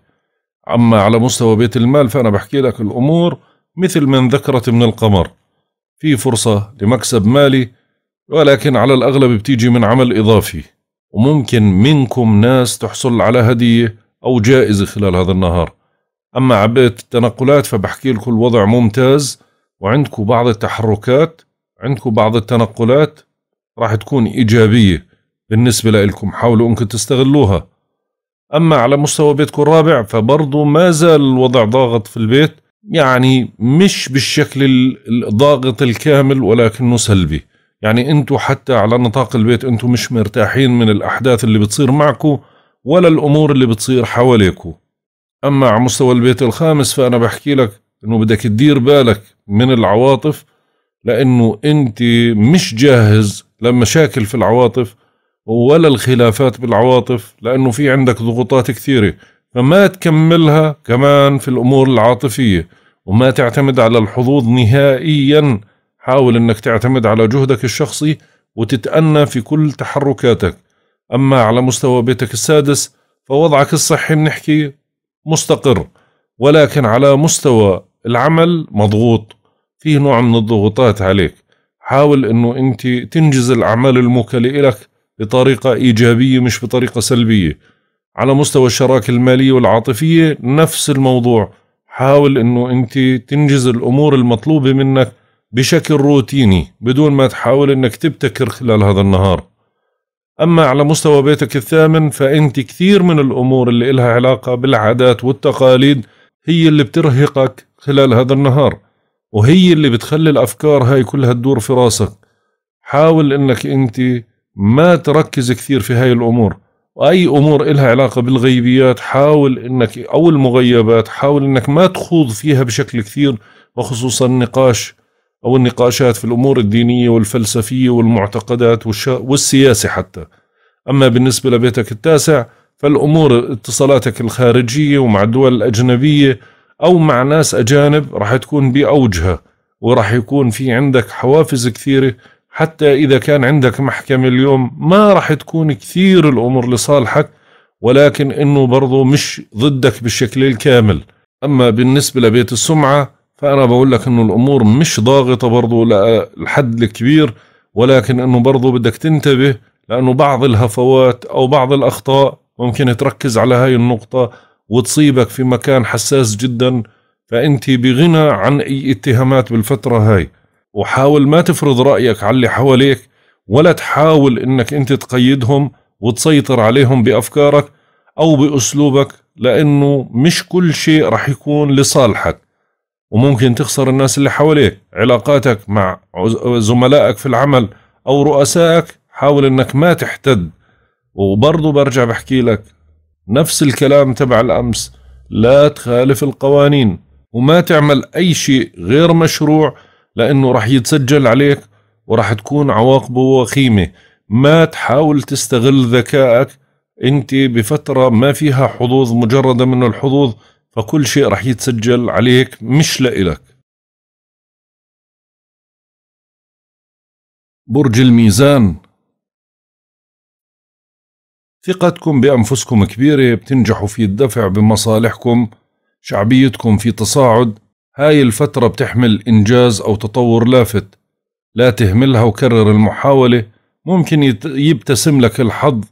اما على مستوى بيت المال فانا بحكي لك الامور مثل من ذكرت من القمر في فرصة لمكسب مالي ولكن على الأغلب بتيجي من عمل إضافي وممكن منكم ناس تحصل على هدية أو جائزة خلال هذا النهار أما عبية التنقلات فبحكي لكم الوضع ممتاز وعندكم بعض التحركات عندكم بعض التنقلات راح تكون إيجابية بالنسبة لكم حاولوا أنكم تستغلوها أما على مستوى بيتكم الرابع فبرضه ما زال الوضع ضاغط في البيت يعني مش بالشكل الضاغط الكامل ولكنه سلبي يعني انتم حتى على نطاق البيت انتم مش مرتاحين من الأحداث اللي بتصير معكم ولا الأمور اللي بتصير حواليكو أما على مستوى البيت الخامس فأنا بحكي لك إنه بدك تدير بالك من العواطف لأنه أنت مش جاهز لمشاكل في العواطف ولا الخلافات بالعواطف لأنه في عندك ضغوطات كثيرة فما تكملها كمان في الأمور العاطفية وما تعتمد على الحظوظ نهائيا حاول أنك تعتمد على جهدك الشخصي وتتأنى في كل تحركاتك أما على مستوى بيتك السادس فوضعك الصحي بنحكي مستقر ولكن على مستوى العمل مضغوط فيه نوع من الضغوطات عليك حاول انه انت تنجز الاعمال الموكله لك بطريقه ايجابيه مش بطريقه سلبيه على مستوى الشراكه الماليه والعاطفيه نفس الموضوع حاول انه انت تنجز الامور المطلوبه منك بشكل روتيني بدون ما تحاول انك تبتكر خلال هذا النهار أما على مستوى بيتك الثامن فأنت كثير من الأمور اللي إلها علاقة بالعادات والتقاليد هي اللي بترهقك خلال هذا النهار وهي اللي بتخلي الأفكار هاي كلها تدور في راسك حاول أنك أنت ما تركز كثير في هاي الأمور وأي أمور إلها علاقة بالغيبيات حاول أنك أو المغيبات حاول أنك ما تخوض فيها بشكل كثير وخصوصا نقاش أو النقاشات في الأمور الدينية والفلسفية والمعتقدات والسياسة حتى أما بالنسبة لبيتك التاسع فالأمور اتصالاتك الخارجية ومع الدول الأجنبية أو مع ناس أجانب راح تكون بأوجها وراح يكون في عندك حوافز كثيرة حتى إذا كان عندك محكمة اليوم ما راح تكون كثير الأمور لصالحك ولكن إنه برضو مش ضدك بالشكل الكامل أما بالنسبة لبيت السمعة فأنا بقول لك إنه الأمور مش ضاغطة برضه للحد الكبير ولكن إنه برضه بدك تنتبه لأنه بعض الهفوات أو بعض الأخطاء ممكن تركز على هاي النقطة وتصيبك في مكان حساس جدا فأنت بغنى عن أي اتهامات بالفترة هاي وحاول ما تفرض رأيك على اللي حواليك ولا تحاول إنك أنت تقيدهم وتسيطر عليهم بأفكارك أو بأسلوبك لأنه مش كل شيء رح يكون لصالحك وممكن تخسر الناس اللي حواليك علاقاتك مع زملائك في العمل أو رؤسائك حاول أنك ما تحتد وبرضه برجع بحكي لك نفس الكلام تبع الأمس لا تخالف القوانين وما تعمل أي شيء غير مشروع لأنه رح يتسجل عليك ورح تكون عواقبه وخيمة ما تحاول تستغل ذكائك انت بفترة ما فيها حظوظ مجردة من الحظوظ فكل شيء رح يتسجل عليك مش لإلك برج الميزان ثقتكم بأنفسكم كبيرة بتنجحوا في الدفع بمصالحكم شعبيتكم في تصاعد هاي الفترة بتحمل إنجاز أو تطور لافت لا تهملها وكرر المحاولة ممكن يبتسم لك الحظ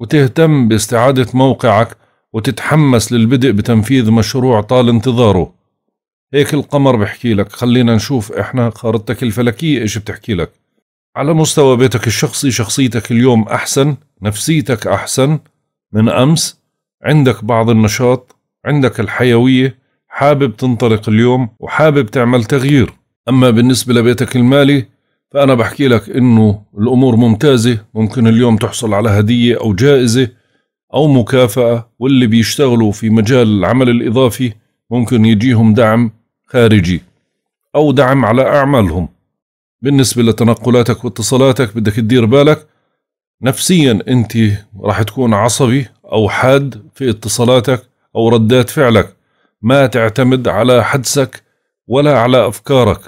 وتهتم باستعادة موقعك وتتحمس للبدء بتنفيذ مشروع طال انتظاره هيك القمر بحكي لك خلينا نشوف احنا خارطتك الفلكية ايش بتحكي لك على مستوى بيتك الشخصي شخصيتك اليوم أحسن نفسيتك أحسن من أمس عندك بعض النشاط عندك الحيوية حابب تنطلق اليوم وحابب تعمل تغيير أما بالنسبة لبيتك المالي فأنا بحكي لك إنه الأمور ممتازة ممكن اليوم تحصل على هدية أو جائزة أو مكافأة واللي بيشتغلوا في مجال العمل الإضافي ممكن يجيهم دعم خارجي أو دعم على أعمالهم بالنسبة لتنقلاتك واتصالاتك بدك تدير بالك نفسيا أنت راح تكون عصبي أو حاد في اتصالاتك أو ردات فعلك ما تعتمد على حدسك ولا على أفكارك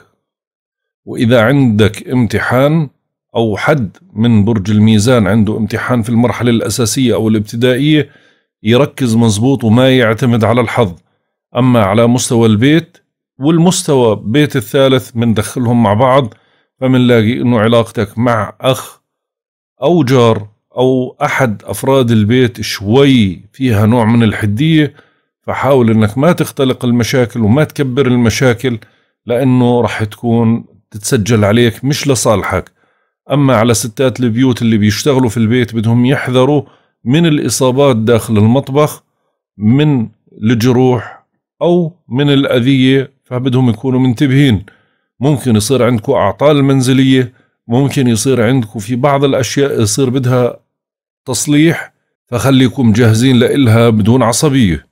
وإذا عندك امتحان أو حد من برج الميزان عنده امتحان في المرحلة الأساسية أو الابتدائية يركز مزبوط وما يعتمد على الحظ أما على مستوى البيت والمستوى بيت الثالث بندخلهم مع بعض فمنلاقي انه علاقتك مع اخ او جار او احد افراد البيت شوي فيها نوع من الحديه فحاول انك ما تختلق المشاكل وما تكبر المشاكل لانه رح تكون تتسجل عليك مش لصالحك أما على ستات البيوت اللي بيشتغلوا في البيت بدهم يحذروا من الإصابات داخل المطبخ من الجروح أو من الأذية فبدهم يكونوا منتبهين ممكن يصير عندكم أعطال منزلية ممكن يصير عندكم في بعض الأشياء يصير بدها تصليح فخليكم جاهزين لإلها بدون عصبية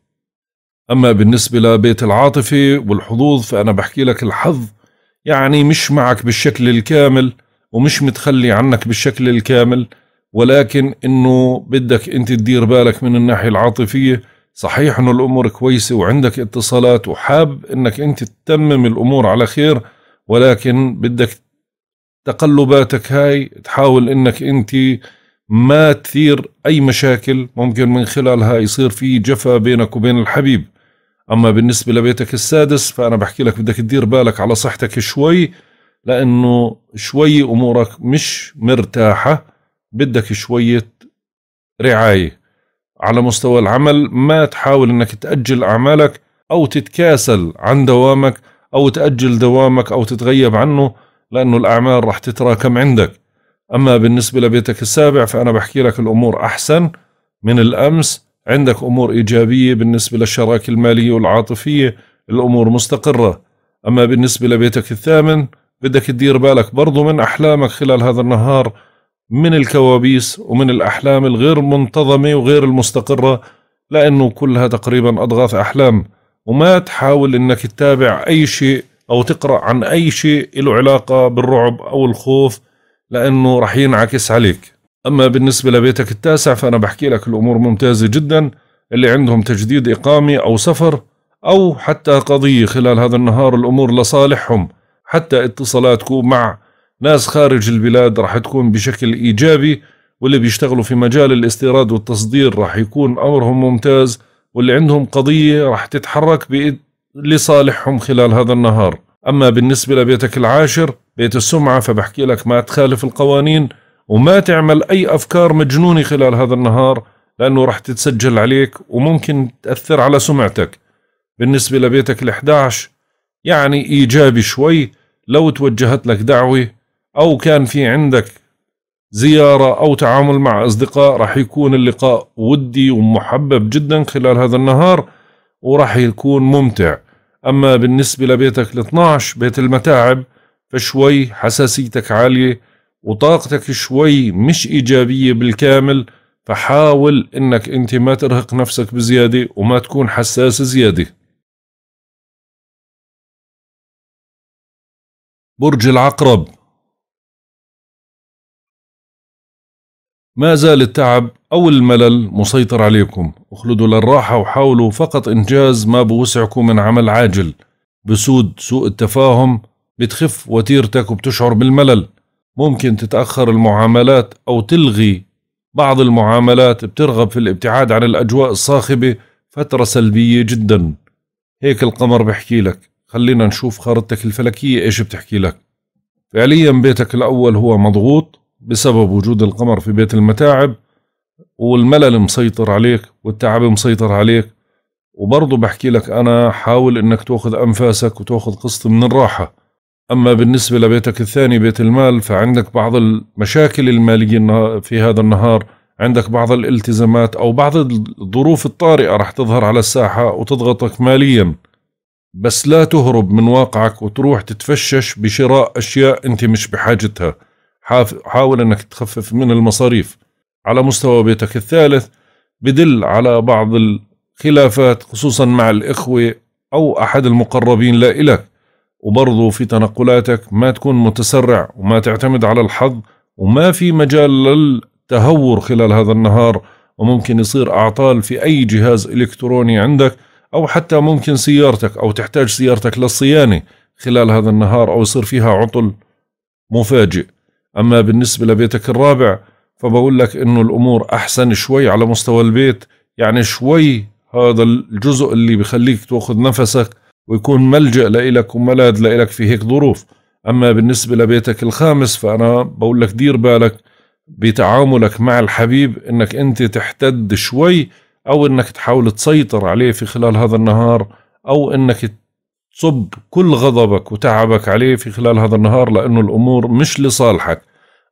أما بالنسبة لبيت العاطفة والحظوظ فأنا بحكي لك الحظ يعني مش معك بالشكل الكامل ومش متخلي عنك بالشكل الكامل ولكن انه بدك انت تدير بالك من الناحيه العاطفيه صحيح انه الامور كويسه وعندك اتصالات وحاب انك انت تتمم الامور على خير ولكن بدك تقلباتك هاي تحاول انك انت ما تثير اي مشاكل ممكن من خلالها يصير في جفا بينك وبين الحبيب اما بالنسبه لبيتك السادس فانا بحكي لك بدك تدير بالك على صحتك شوي لانه شوي امورك مش مرتاحه بدك شويه رعايه على مستوى العمل ما تحاول انك تاجل اعمالك او تتكاسل عن دوامك او تاجل دوامك او تتغيب عنه لانه الاعمال رح تتراكم عندك اما بالنسبه لبيتك السابع فانا بحكي لك الامور احسن من الامس عندك امور ايجابيه بالنسبه للشراكه الماليه والعاطفيه الامور مستقره اما بالنسبه لبيتك الثامن بدك تدير بالك برضو من أحلامك خلال هذا النهار من الكوابيس ومن الأحلام الغير منتظمة وغير المستقرة لأنه كلها تقريبا أضغاث أحلام وما تحاول أنك تتابع أي شيء أو تقرأ عن أي شيء له علاقة بالرعب أو الخوف لأنه رح ينعكس عليك أما بالنسبة لبيتك التاسع فأنا بحكي لك الأمور ممتازة جدا اللي عندهم تجديد إقامة أو سفر أو حتى قضية خلال هذا النهار الأمور لصالحهم حتى اتصالاتكم مع ناس خارج البلاد راح تكون بشكل إيجابي واللي بيشتغلوا في مجال الاستيراد والتصدير راح يكون أمرهم ممتاز واللي عندهم قضية راح تتحرك لصالحهم خلال هذا النهار أما بالنسبة لبيتك العاشر بيت السمعة فبحكي لك ما تخالف القوانين وما تعمل أي أفكار مجنونة خلال هذا النهار لأنه راح تتسجل عليك وممكن تأثر على سمعتك بالنسبة لبيتك ال11 يعني إيجابي شوي لو توجهت لك دعوة أو كان في عندك زيارة أو تعامل مع أصدقاء رح يكون اللقاء ودي ومحبب جدا خلال هذا النهار ورح يكون ممتع أما بالنسبة لبيتك ال 12 بيت المتاعب فشوي حساسيتك عالية وطاقتك شوي مش إيجابية بالكامل فحاول إنك أنت ما ترهق نفسك بزيادة وما تكون حساس زيادة برج العقرب ما زال التعب أو الملل مسيطر عليكم اخلدوا للراحة وحاولوا فقط إنجاز ما بوسعكم من عمل عاجل بسود سوء التفاهم بتخف وتيرتك وبتشعر بالملل ممكن تتأخر المعاملات أو تلغي بعض المعاملات بترغب في الابتعاد عن الأجواء الصاخبة فترة سلبية جدا هيك القمر بحكي لك خلينا نشوف خارطتك الفلكية إيش بتحكي لك فعليا بيتك الأول هو مضغوط بسبب وجود القمر في بيت المتاعب والملل مسيطر عليك والتعب مسيطر عليك وبرضه بحكي لك أنا حاول إنك تأخذ أنفاسك وتأخذ قسط من الراحة أما بالنسبة لبيتك الثاني بيت المال فعندك بعض المشاكل المالية في هذا النهار عندك بعض الالتزامات أو بعض الظروف الطارئة رح تظهر على الساحة وتضغطك مالياً بس لا تهرب من واقعك وتروح تتفشش بشراء أشياء أنت مش بحاجتها حاول أنك تخفف من المصاريف على مستوى بيتك الثالث بدل على بعض الخلافات خصوصا مع الإخوة أو أحد المقربين لا إلك وبرضو في تنقلاتك ما تكون متسرع وما تعتمد على الحظ وما في مجال للتهور خلال هذا النهار وممكن يصير أعطال في أي جهاز إلكتروني عندك أو حتى ممكن سيارتك أو تحتاج سيارتك للصيانة خلال هذا النهار أو يصير فيها عطل مفاجئ أما بالنسبة لبيتك الرابع فبقول لك إنه الأمور أحسن شوي على مستوى البيت يعني شوي هذا الجزء اللي بخليك تأخذ نفسك ويكون ملجأ لإلك وملاذ لإلك في هيك ظروف أما بالنسبة لبيتك الخامس فأنا بقول لك دير بالك بتعاملك مع الحبيب إنك أنت تحتد شوي او انك تحاول تسيطر عليه في خلال هذا النهار او انك تصب كل غضبك وتعبك عليه في خلال هذا النهار لانه الامور مش لصالحك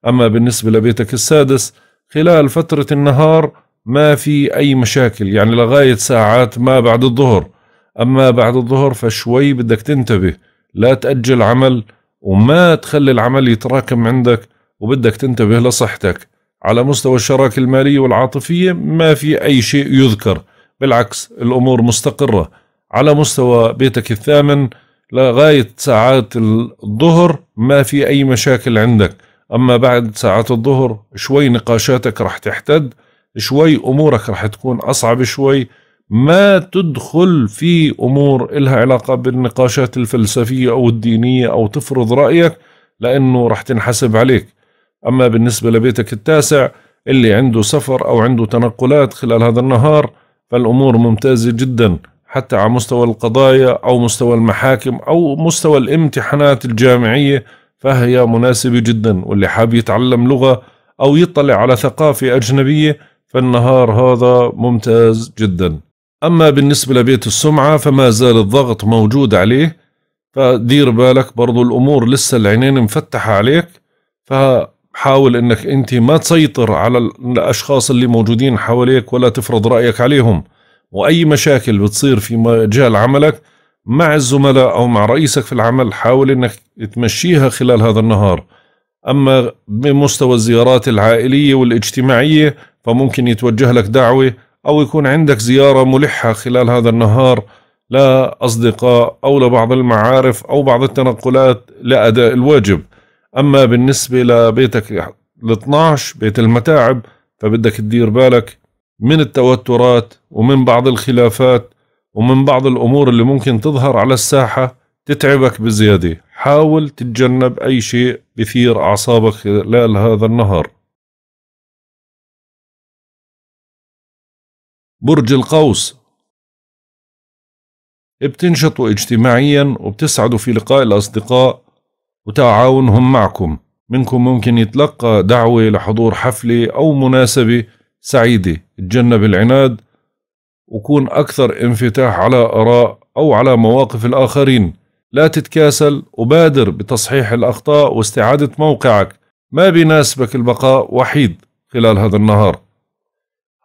اما بالنسبه لبيتك السادس خلال فتره النهار ما في اي مشاكل يعني لغايه ساعات ما بعد الظهر اما بعد الظهر فشوي بدك تنتبه لا تاجل عمل وما تخلي العمل يتراكم عندك وبدك تنتبه لصحتك على مستوى الشراكة المالية والعاطفية ما في أي شيء يذكر بالعكس الأمور مستقرة على مستوى بيتك الثامن لغاية ساعات الظهر ما في أي مشاكل عندك أما بعد ساعات الظهر شوي نقاشاتك رح تحتد شوي أمورك رح تكون أصعب شوي ما تدخل في أمور إلها علاقة بالنقاشات الفلسفية أو الدينية أو تفرض رأيك لأنه رح تنحسب عليك أما بالنسبة لبيتك التاسع اللي عنده سفر أو عنده تنقلات خلال هذا النهار فالأمور ممتازة جدا حتى على مستوى القضايا أو مستوى المحاكم أو مستوى الامتحانات الجامعية فهي مناسبة جدا واللي حاب يتعلم لغة أو يطلع على ثقافة أجنبية فالنهار هذا ممتاز جدا أما بالنسبة لبيت السمعة فما زال الضغط موجود عليه فدير بالك برضو الأمور لسه العينين مفتحة عليك ف حاول انك انت ما تسيطر على الاشخاص اللي موجودين حواليك ولا تفرض رايك عليهم واي مشاكل بتصير في مجال عملك مع الزملاء او مع رئيسك في العمل حاول انك تمشيها خلال هذا النهار اما بمستوى الزيارات العائليه والاجتماعيه فممكن يتوجه لك دعوه او يكون عندك زياره ملحه خلال هذا النهار لأصدقاء أو لبعض المعارف أو بعض التنقلات لأداء الواجب أما بالنسبة لبيتك ال 12 بيت المتاعب فبدك تدير بالك من التوترات ومن بعض الخلافات ومن بعض الأمور اللي ممكن تظهر على الساحة تتعبك بزيادة حاول تتجنب أي شيء بثير أعصابك خلال هذا النهار برج القوس بتنشطوا اجتماعيا وبتسعدوا في لقاء الأصدقاء وتعاونهم معكم منكم ممكن يتلقى دعوة لحضور حفلة أو مناسبة سعيدة تجنب العناد وكون أكثر انفتاح على آراء أو على مواقف الآخرين لا تتكاسل وبادر بتصحيح الأخطاء واستعادة موقعك ما بيناسبك البقاء وحيد خلال هذا النهار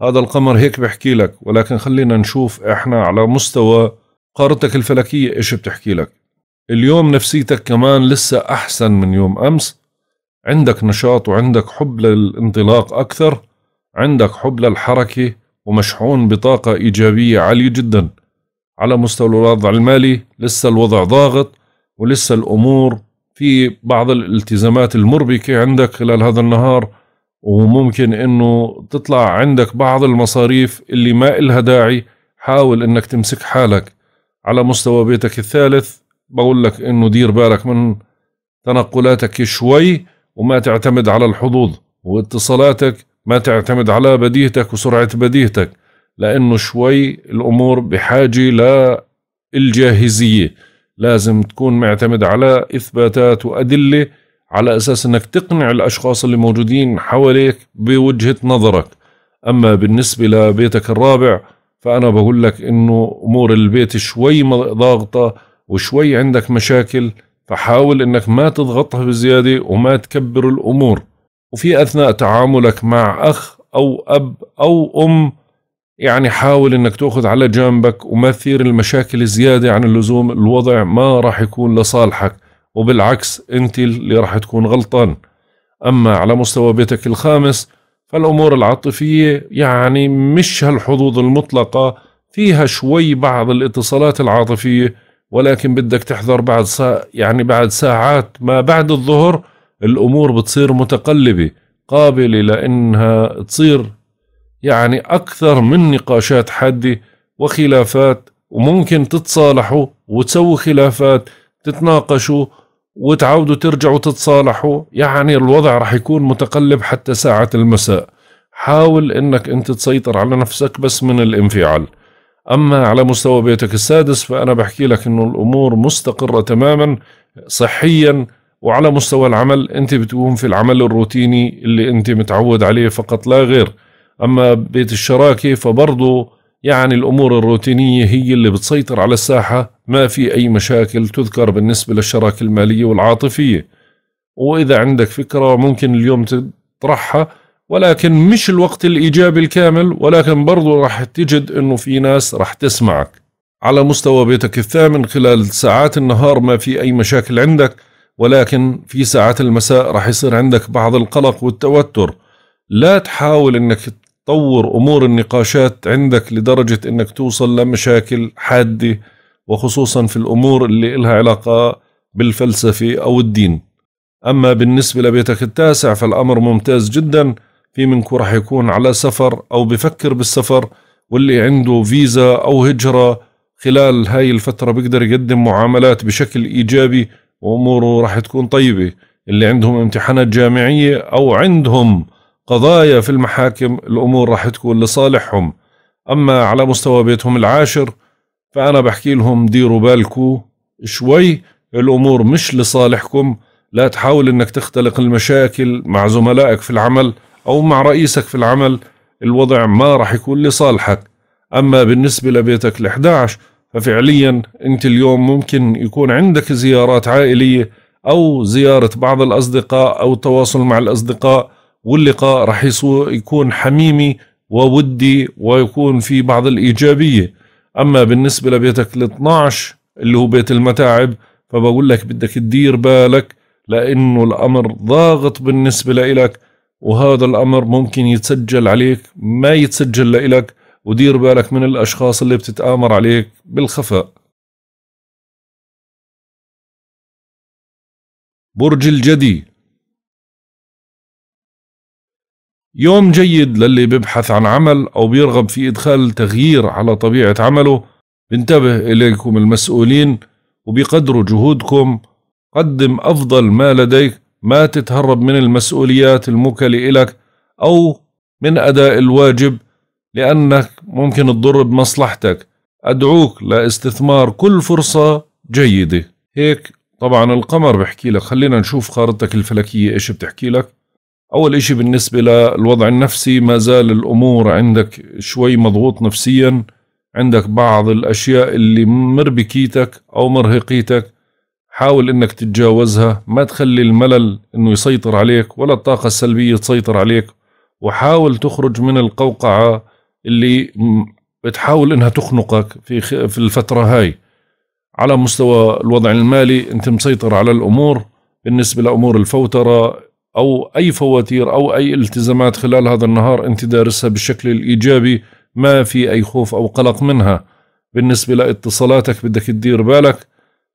هذا القمر هيك بحكي لك ولكن خلينا نشوف احنا على مستوى قارتك الفلكية ايش بتحكي لك اليوم نفسيتك كمان لسه أحسن من يوم أمس عندك نشاط وعندك حب للانطلاق أكثر عندك حب للحركة ومشحون بطاقة إيجابية عالية جدا على مستوى الوضع المالي لسه الوضع ضاغط ولسه الأمور في بعض الالتزامات المربكة عندك خلال هذا النهار وممكن انه تطلع عندك بعض المصاريف اللي ما إلها داعي حاول انك تمسك حالك على مستوى بيتك الثالث بقول لك انه دير بالك من تنقلاتك شوي وما تعتمد على الحظوظ واتصالاتك ما تعتمد على بديهتك وسرعة بديهتك لأنه شوي الأمور بحاجة للجاهزية لازم تكون معتمد على إثباتات وأدلة على أساس أنك تقنع الأشخاص اللي موجودين حواليك بوجهة نظرك أما بالنسبة لبيتك الرابع فأنا بقول لك أنه أمور البيت شوي ضاغطة وشوي عندك مشاكل فحاول انك ما تضغطها بزيادة وما تكبر الامور وفي اثناء تعاملك مع اخ او اب او ام يعني حاول انك تاخذ على جنبك وما تثير المشاكل زيادة عن اللزوم الوضع ما راح يكون لصالحك وبالعكس انت اللي راح تكون غلطان اما على مستوى بيتك الخامس فالامور العاطفية يعني مش هالحظوظ المطلقة فيها شوي بعض الاتصالات العاطفية ولكن بدك تحضر بعد سا يعني بعد ساعات ما بعد الظهر الأمور بتصير متقلبة قابلة لأنها تصير يعني أكثر من نقاشات حادة وخلافات وممكن تتصالحوا وتسووا خلافات تتناقشوا وتعودوا ترجعوا تتصالحوا يعني الوضع رح يكون متقلب حتى ساعة المساء حاول انك انت تسيطر على نفسك بس من الانفعال أما على مستوى بيتك السادس فأنا بحكي لك أنه الأمور مستقرة تماما صحيا وعلى مستوى العمل أنت بتقوم في العمل الروتيني اللي أنت متعود عليه فقط لا غير أما بيت الشراكة فبرضه يعني الأمور الروتينية هي اللي بتسيطر على الساحة ما في أي مشاكل تذكر بالنسبة للشراكة المالية والعاطفية وإذا عندك فكرة ممكن اليوم تطرحها ولكن مش الوقت الإيجابي الكامل ولكن برضو راح تجد أنه في ناس راح تسمعك على مستوى بيتك الثامن خلال ساعات النهار ما في أي مشاكل عندك ولكن في ساعات المساء راح يصير عندك بعض القلق والتوتر لا تحاول أنك تطور أمور النقاشات عندك لدرجة أنك توصل لمشاكل حادة وخصوصا في الأمور اللي إلها علاقة بالفلسفة أو الدين أما بالنسبة لبيتك التاسع فالأمر ممتاز جداً في منكم راح يكون على سفر أو بفكر بالسفر واللي عنده فيزا أو هجرة خلال هاي الفترة بيقدر يقدم معاملات بشكل إيجابي وأموره راح تكون طيبة اللي عندهم امتحانات جامعية أو عندهم قضايا في المحاكم الأمور راح تكون لصالحهم أما على مستوى بيتهم العاشر فأنا بحكي لهم ديروا بالكم شوي الأمور مش لصالحكم لا تحاول أنك تختلق المشاكل مع زملائك في العمل أو مع رئيسك في العمل الوضع ما رح يكون لصالحك أما بالنسبة لبيتك ال11 ففعليا أنت اليوم ممكن يكون عندك زيارات عائلية أو زيارة بعض الأصدقاء أو التواصل مع الأصدقاء واللقاء رح يكون حميمي وودي ويكون في بعض الإيجابية أما بالنسبة لبيتك ال12 اللي هو بيت المتاعب فبقول لك بدك تدير بالك لأنه الأمر ضاغط بالنسبة لإلك وهذا الأمر ممكن يتسجل عليك ما يتسجل لإلك ودير بالك من الأشخاص اللي بتتآمر عليك بالخفاء برج الجدي يوم جيد للي بيبحث عن عمل أو بيرغب في إدخال تغيير على طبيعة عمله بنتبه إليكم المسؤولين وبقدر جهودكم قدم أفضل ما لديك ما تتهرب من المسؤوليات الموكلة إلك أو من أداء الواجب لأنك ممكن تضر بمصلحتك أدعوك لاستثمار كل فرصة جيدة هيك طبعا القمر بحكي لك خلينا نشوف خارطتك الفلكية إيش بتحكي لك أول إشي بالنسبة للوضع النفسي ما زال الأمور عندك شوي مضغوط نفسيا عندك بعض الأشياء اللي مربكيتك أو مرهقيتك حاول انك تتجاوزها ما تخلي الملل انه يسيطر عليك ولا الطاقة السلبية تسيطر عليك وحاول تخرج من القوقعة اللي بتحاول انها تخنقك في في الفترة هاي على مستوى الوضع المالي انت مسيطر على الامور بالنسبة لامور الفوترة او اي فواتير او اي التزامات خلال هذا النهار انت دارسها بالشكل الايجابي ما في اي خوف او قلق منها بالنسبة لاتصالاتك بدك تدير بالك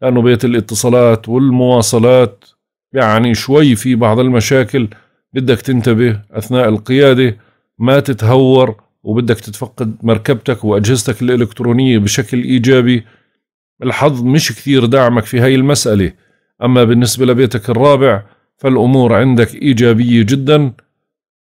لأنه بيت الاتصالات والمواصلات يعني شوي في بعض المشاكل بدك تنتبه أثناء القيادة ما تتهور وبدك تتفقد مركبتك وأجهزتك الإلكترونية بشكل إيجابي الحظ مش كثير دعمك في هاي المسألة أما بالنسبة لبيتك الرابع فالأمور عندك إيجابية جدا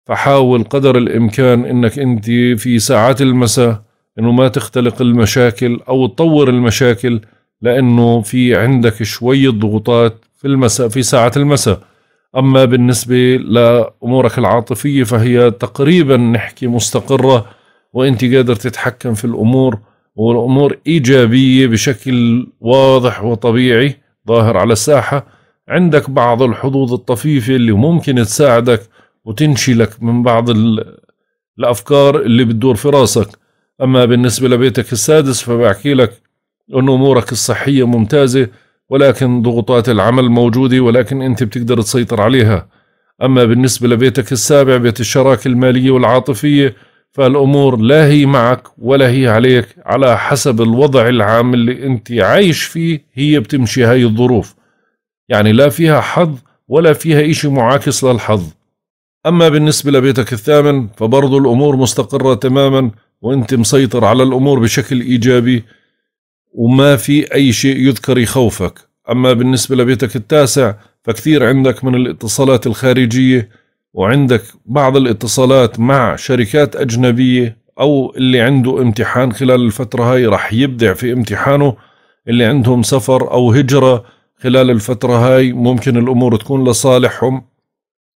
فحاول قدر الإمكان أنك أنت في ساعات المساء أنه ما تختلق المشاكل أو تطور المشاكل لانه في عندك شويه ضغوطات في المساء في ساعه المساء اما بالنسبه لامورك العاطفيه فهي تقريبا نحكي مستقره وانت قادر تتحكم في الامور والامور ايجابيه بشكل واضح وطبيعي ظاهر على الساحه عندك بعض الحظوظ الطفيفه اللي ممكن تساعدك وتنشلك من بعض الافكار اللي بتدور في راسك اما بالنسبه لبيتك السادس فبحكي لك أن أمورك الصحية ممتازة ولكن ضغوطات العمل موجودة ولكن أنت بتقدر تسيطر عليها أما بالنسبة لبيتك السابع بيت الشراكة المالية والعاطفية فالأمور لا هي معك ولا هي عليك على حسب الوضع العام اللي أنت عايش فيه هي بتمشي هاي الظروف يعني لا فيها حظ ولا فيها إشي معاكس للحظ أما بالنسبة لبيتك الثامن فبرضو الأمور مستقرة تماما وأنت مسيطر على الأمور بشكل إيجابي وما في أي شيء يذكر يخوفك أما بالنسبة لبيتك التاسع فكثير عندك من الاتصالات الخارجية وعندك بعض الاتصالات مع شركات أجنبية أو اللي عنده امتحان خلال الفترة هاي رح يبدع في امتحانه اللي عندهم سفر أو هجرة خلال الفترة هاي ممكن الأمور تكون لصالحهم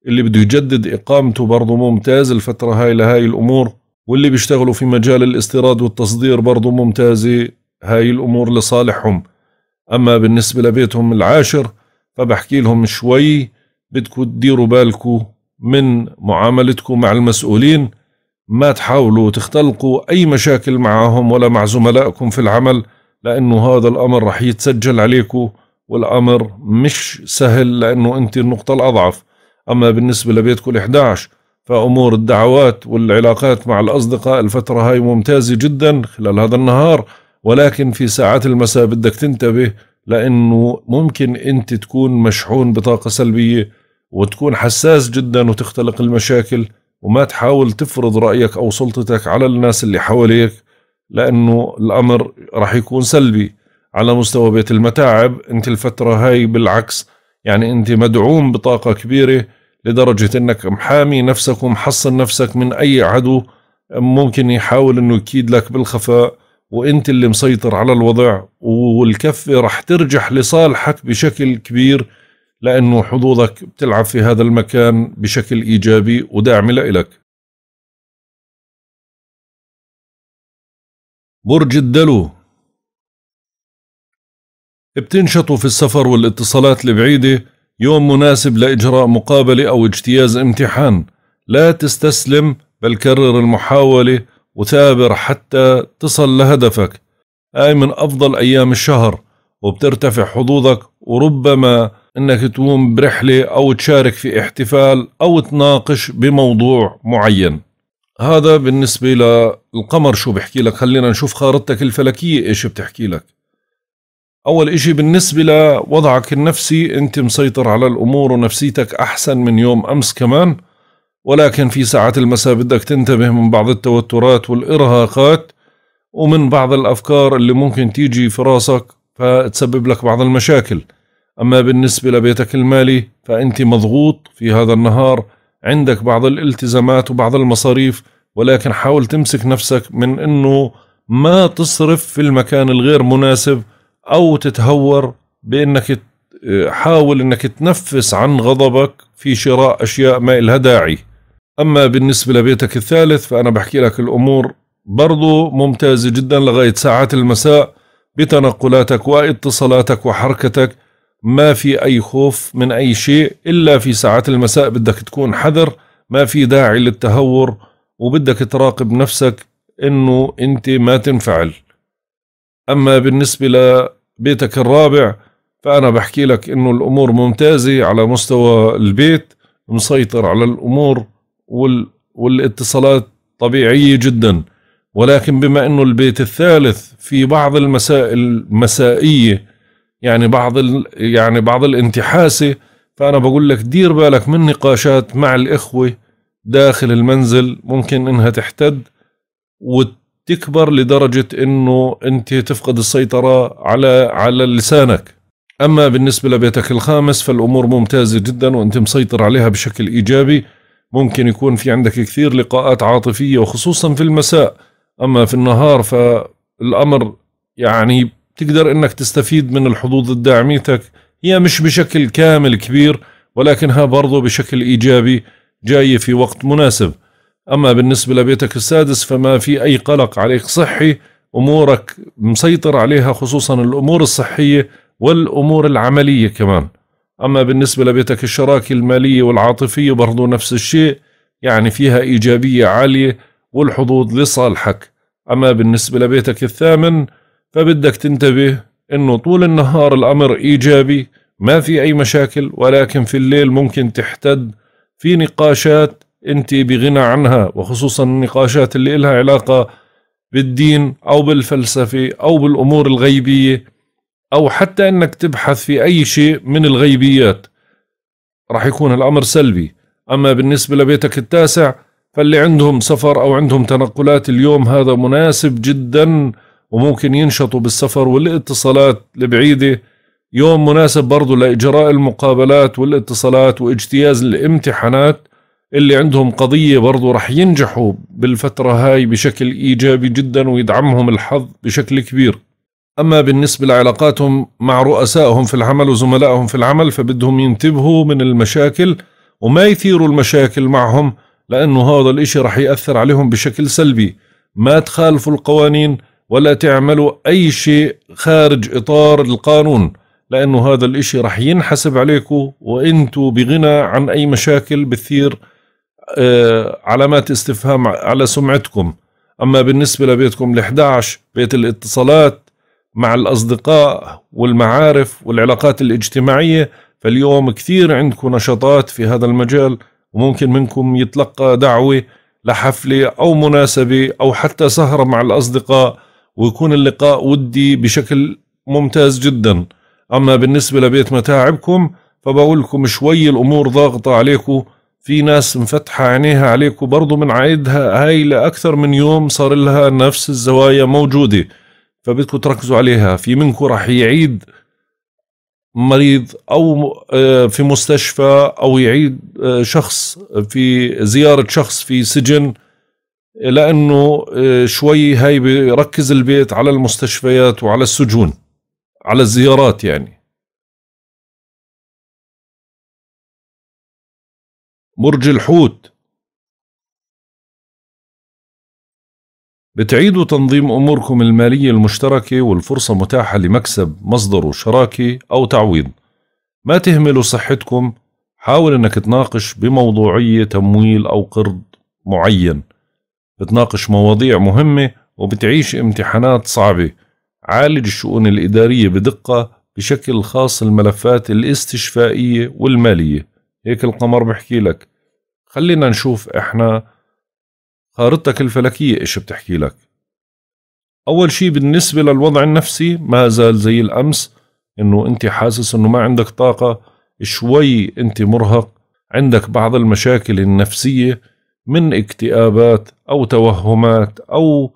اللي بده يجدد إقامته برضه ممتاز الفترة هاي لهاي الأمور واللي بيشتغلوا في مجال الاستيراد والتصدير برضه ممتازة هاي الأمور لصالحهم أما بالنسبة لبيتهم العاشر فبحكي لهم شوي بدكم تديروا بالكوا من معاملتكم مع المسؤولين ما تحاولوا تختلقوا أي مشاكل معهم ولا مع زملائكم في العمل لأنه هذا الأمر رح يتسجل عليكم والأمر مش سهل لأنه أنت النقطة الأضعف أما بالنسبة لبيتكم الـ 11 فأمور الدعوات والعلاقات مع الأصدقاء الفترة هاي ممتازة جدا خلال هذا النهار ولكن في ساعات المساء بدك تنتبه لأنه ممكن أنت تكون مشحون بطاقة سلبية وتكون حساس جدا وتختلق المشاكل وما تحاول تفرض رأيك أو سلطتك على الناس اللي حواليك لأنه الأمر راح يكون سلبي على مستوى بيت المتاعب أنت الفترة هاي بالعكس يعني أنت مدعوم بطاقة كبيرة لدرجة أنك محامي نفسك ومحصن نفسك من أي عدو ممكن يحاول أنه يكيد لك بالخفاء وانت اللي مسيطر على الوضع والكفة رح ترجح لصالحك بشكل كبير لانه حظوظك بتلعب في هذا المكان بشكل ايجابي وداعم لإلك برج الدلو بتنشطوا في السفر والاتصالات البعيدة يوم مناسب لإجراء مقابلة أو اجتياز امتحان لا تستسلم بل كرر المحاولة وثابر حتى تصل لهدفك هاي من أفضل أيام الشهر وبترتفع حظوظك وربما أنك تقوم برحلة أو تشارك في احتفال أو تناقش بموضوع معين هذا بالنسبة للقمر شو بحكي لك خلينا نشوف خارطتك الفلكية إيش بتحكي لك أول إشي بالنسبة لوضعك النفسي أنت مسيطر على الأمور ونفسيتك أحسن من يوم أمس كمان ولكن في ساعة المساء بدك تنتبه من بعض التوترات والإرهاقات ومن بعض الأفكار اللي ممكن تيجي في راسك فتسبب لك بعض المشاكل أما بالنسبة لبيتك المالي فأنت مضغوط في هذا النهار عندك بعض الالتزامات وبعض المصاريف ولكن حاول تمسك نفسك من أنه ما تصرف في المكان الغير مناسب أو تتهور بأنك حاول أنك تنفس عن غضبك في شراء أشياء ما إلها داعي أما بالنسبة لبيتك الثالث فأنا بحكي لك الأمور برضو ممتازة جدا لغاية ساعات المساء بتنقلاتك واتصالاتك وحركتك ما في أي خوف من أي شيء إلا في ساعات المساء بدك تكون حذر ما في داعي للتهور وبدك تراقب نفسك إنه أنت ما تنفعل أما بالنسبة لبيتك الرابع فأنا بحكي لك إنه الأمور ممتازة على مستوى البيت مسيطر على الأمور وال والاتصالات طبيعية جدا ولكن بما انه البيت الثالث في بعض المسائل المسائية يعني بعض ال يعني بعض الانتحاسة فأنا بقول لك دير بالك من نقاشات مع الإخوة داخل المنزل ممكن إنها تحتد وتكبر لدرجة إنه أنت تفقد السيطرة على على لسانك أما بالنسبة لبيتك الخامس فالأمور ممتازة جدا وأنت مسيطر عليها بشكل إيجابي ممكن يكون في عندك كثير لقاءات عاطفية وخصوصا في المساء أما في النهار فالأمر يعني تقدر أنك تستفيد من الحظوظ الداعميتك هي مش بشكل كامل كبير ولكنها برضو بشكل إيجابي جاية في وقت مناسب أما بالنسبة لبيتك السادس فما في أي قلق عليك صحي أمورك مسيطر عليها خصوصا الأمور الصحية والأمور العملية كمان أما بالنسبة لبيتك الشراكة المالية والعاطفية برضو نفس الشيء يعني فيها إيجابية عالية والحظوظ لصالحك أما بالنسبة لبيتك الثامن فبدك تنتبه أنه طول النهار الأمر إيجابي ما في أي مشاكل ولكن في الليل ممكن تحتد في نقاشات أنت بغنى عنها وخصوصا النقاشات اللي إلها علاقة بالدين أو بالفلسفة أو بالأمور الغيبية أو حتى أنك تبحث في أي شيء من الغيبيات راح يكون الأمر سلبي أما بالنسبة لبيتك التاسع فاللي عندهم سفر أو عندهم تنقلات اليوم هذا مناسب جدا وممكن ينشطوا بالسفر والاتصالات البعيدة يوم مناسب برضو لإجراء المقابلات والاتصالات واجتياز الامتحانات اللي عندهم قضية برضو رح ينجحوا بالفترة هاي بشكل إيجابي جدا ويدعمهم الحظ بشكل كبير أما بالنسبة لعلاقاتهم مع رؤسائهم في العمل وزملائهم في العمل فبدهم ينتبهوا من المشاكل وما يثيروا المشاكل معهم لأنه هذا الإشي رح يأثر عليهم بشكل سلبي ما تخالفوا القوانين ولا تعملوا أي شيء خارج إطار القانون لأنه هذا الإشي رح ينحسب عليكم وإنتوا بغنى عن أي مشاكل بتثير آه، علامات استفهام على سمعتكم أما بالنسبة لبيتكم ال11 بيت الاتصالات مع الأصدقاء والمعارف والعلاقات الاجتماعية فاليوم كثير عندكم نشاطات في هذا المجال وممكن منكم يتلقى دعوة لحفلة أو مناسبة أو حتى سهرة مع الأصدقاء ويكون اللقاء ودي بشكل ممتاز جدا أما بالنسبة لبيت متاعبكم فبقولكم شوي الأمور ضاغطة عليكم في ناس مفتحة عينيها عليكم برضو من عيدها هاي لأكثر من يوم صار لها نفس الزوايا موجودة فبدكم تركزوا عليها في منكم راح يعيد مريض او آه، في مستشفى او يعيد آه، شخص في زياره شخص في سجن لانه آه، شوي هاي بيركز البيت على المستشفيات وعلى السجون على الزيارات يعني برج الحوت بتعيدوا تنظيم أموركم المالية المشتركة والفرصة متاحة لمكسب مصدره شراكة أو تعويض ما تهملوا صحتكم حاول أنك تناقش بموضوعية تمويل أو قرض معين بتناقش مواضيع مهمة وبتعيش امتحانات صعبة عالج الشؤون الإدارية بدقة بشكل خاص الملفات الاستشفائية والمالية هيك القمر بحكي لك خلينا نشوف احنا خارطتك الفلكية إيش بتحكي لك أول شيء بالنسبة للوضع النفسي ما زال زي الأمس إنه أنت حاسس إنه ما عندك طاقة شوي أنت مرهق عندك بعض المشاكل النفسية من اكتئابات أو توهمات أو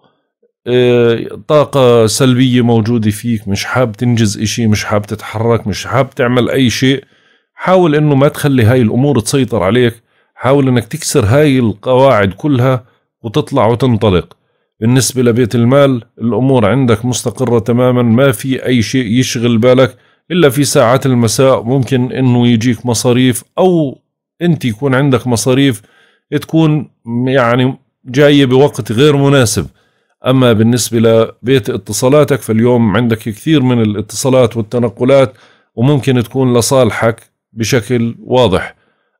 آه، طاقة سلبية موجودة فيك مش حاب تنجز اشي مش حاب تتحرك مش حاب تعمل اي شيء حاول انه ما تخلي هاي الامور تسيطر عليك حاول انك تكسر هاي القواعد كلها وتطلع وتنطلق بالنسبة لبيت المال الأمور عندك مستقرة تماما ما في أي شيء يشغل بالك إلا في ساعات المساء ممكن أنه يجيك مصاريف أو أنت يكون عندك مصاريف تكون يعني جاية بوقت غير مناسب أما بالنسبة لبيت اتصالاتك فاليوم عندك كثير من الاتصالات والتنقلات وممكن تكون لصالحك بشكل واضح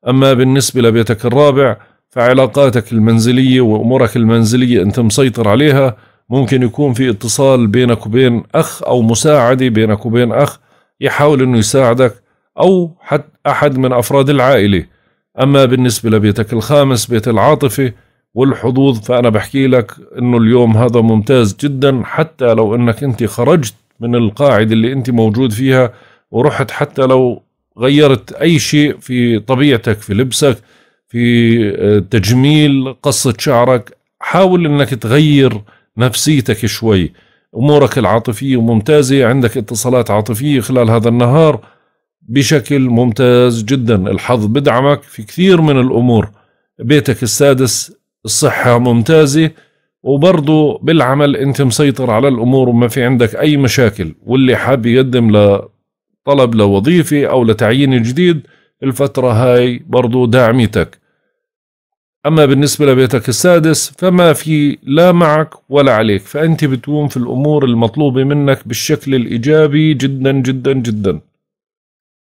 أما بالنسبة لبيتك الرابع فعلاقاتك المنزلية وأمورك المنزلية أنت مسيطر عليها ممكن يكون في اتصال بينك وبين أخ أو مساعدة بينك وبين أخ يحاول أنه يساعدك أو حتى أحد من أفراد العائلة أما بالنسبة لبيتك الخامس بيت العاطفة والحظوظ فأنا بحكي لك أنه اليوم هذا ممتاز جدا حتى لو أنك أنت خرجت من القاعدة اللي أنت موجود فيها ورحت حتى لو غيرت أي شيء في طبيعتك في لبسك في آه، تجميل قصة شعرك حاول انك تغير نفسيتك شوي امورك العاطفية ممتازة عندك اتصالات عاطفية خلال هذا النهار بشكل ممتاز جدا الحظ بدعمك في كثير من الامور بيتك السادس الصحة ممتازة وبرضه بالعمل انت مسيطر على الامور وما في عندك اي مشاكل واللي حاب يقدم لطلب لوظيفة او لتعيين جديد الفترة هاي برضو دعمتك أما بالنسبة لبيتك السادس فما في لا معك ولا عليك فأنت بتقوم في الأمور المطلوبة منك بالشكل الإيجابي جدا جدا جدا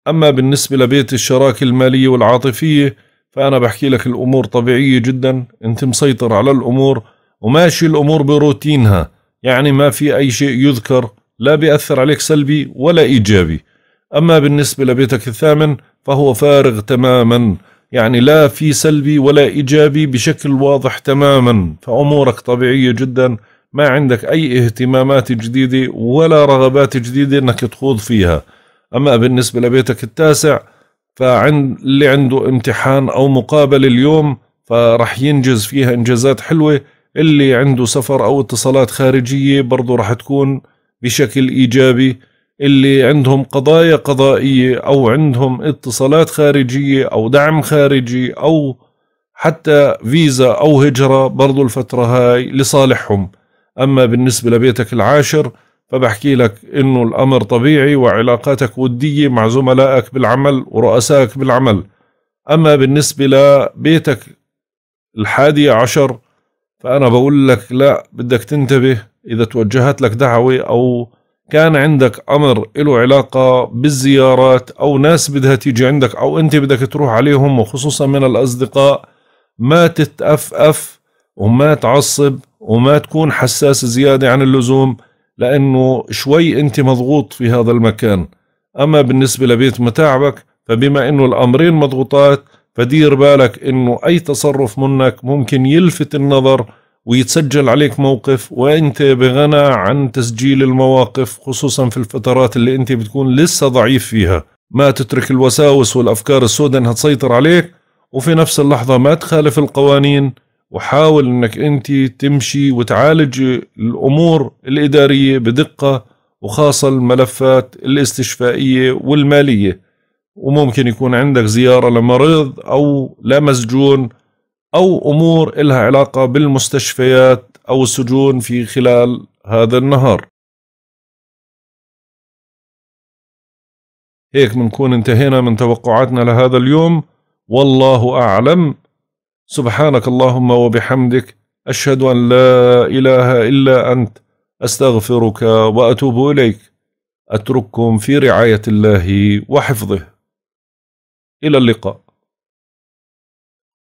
أما بالنسبة لبيت الشراكة المالية والعاطفية فأنا بحكي لك الأمور طبيعية جدا أنت مسيطر على الأمور وماشي الأمور بروتينها يعني ما في أي شيء يذكر لا بيأثر عليك سلبي ولا إيجابي أما بالنسبة لبيتك الثامن فهو فارغ تماما يعني لا في سلبي ولا إيجابي بشكل واضح تماما فأمورك طبيعية جدا ما عندك أي اهتمامات جديدة ولا رغبات جديدة أنك تخوض فيها أما بالنسبة لبيتك التاسع فعند اللي عنده امتحان أو مقابلة اليوم فرح ينجز فيها إنجازات حلوة اللي عنده سفر أو اتصالات خارجية برضو رح تكون بشكل إيجابي اللي عندهم قضايا قضائية أو عندهم اتصالات خارجية أو دعم خارجي أو حتى فيزا أو هجرة برضو الفترة هاي لصالحهم أما بالنسبة لبيتك العاشر فبحكي لك إنه الأمر طبيعي وعلاقاتك ودية مع زملائك بالعمل ورؤسائك بالعمل أما بالنسبة لبيتك الحادي عشر فأنا بقول لك لا بدك تنتبه إذا توجهت لك دعوة أو كان عندك امر له علاقه بالزيارات او ناس بدها تيجي عندك او انت بدك تروح عليهم وخصوصا من الاصدقاء ما تتأفأف وما تعصب وما تكون حساس زياده عن اللزوم لانه شوي انت مضغوط في هذا المكان اما بالنسبه لبيت متاعبك فبما انه الامرين مضغوطات فدير بالك انه اي تصرف منك ممكن يلفت النظر ويتسجل عليك موقف وانت بغنى عن تسجيل المواقف خصوصا في الفترات اللي انت بتكون لسه ضعيف فيها ما تترك الوساوس والافكار السوداء انها تسيطر عليك وفي نفس اللحظة ما تخالف القوانين وحاول انك انت تمشي وتعالج الامور الادارية بدقة وخاصة الملفات الاستشفائية والمالية وممكن يكون عندك زيارة لمريض او لمسجون أو أمور إلها علاقة بالمستشفيات أو السجون في خلال هذا النهار هيك بنكون انتهينا من توقعاتنا لهذا اليوم والله أعلم سبحانك اللهم وبحمدك أشهد أن لا إله إلا أنت أستغفرك وأتوب إليك أترككم في رعاية الله وحفظه إلى اللقاء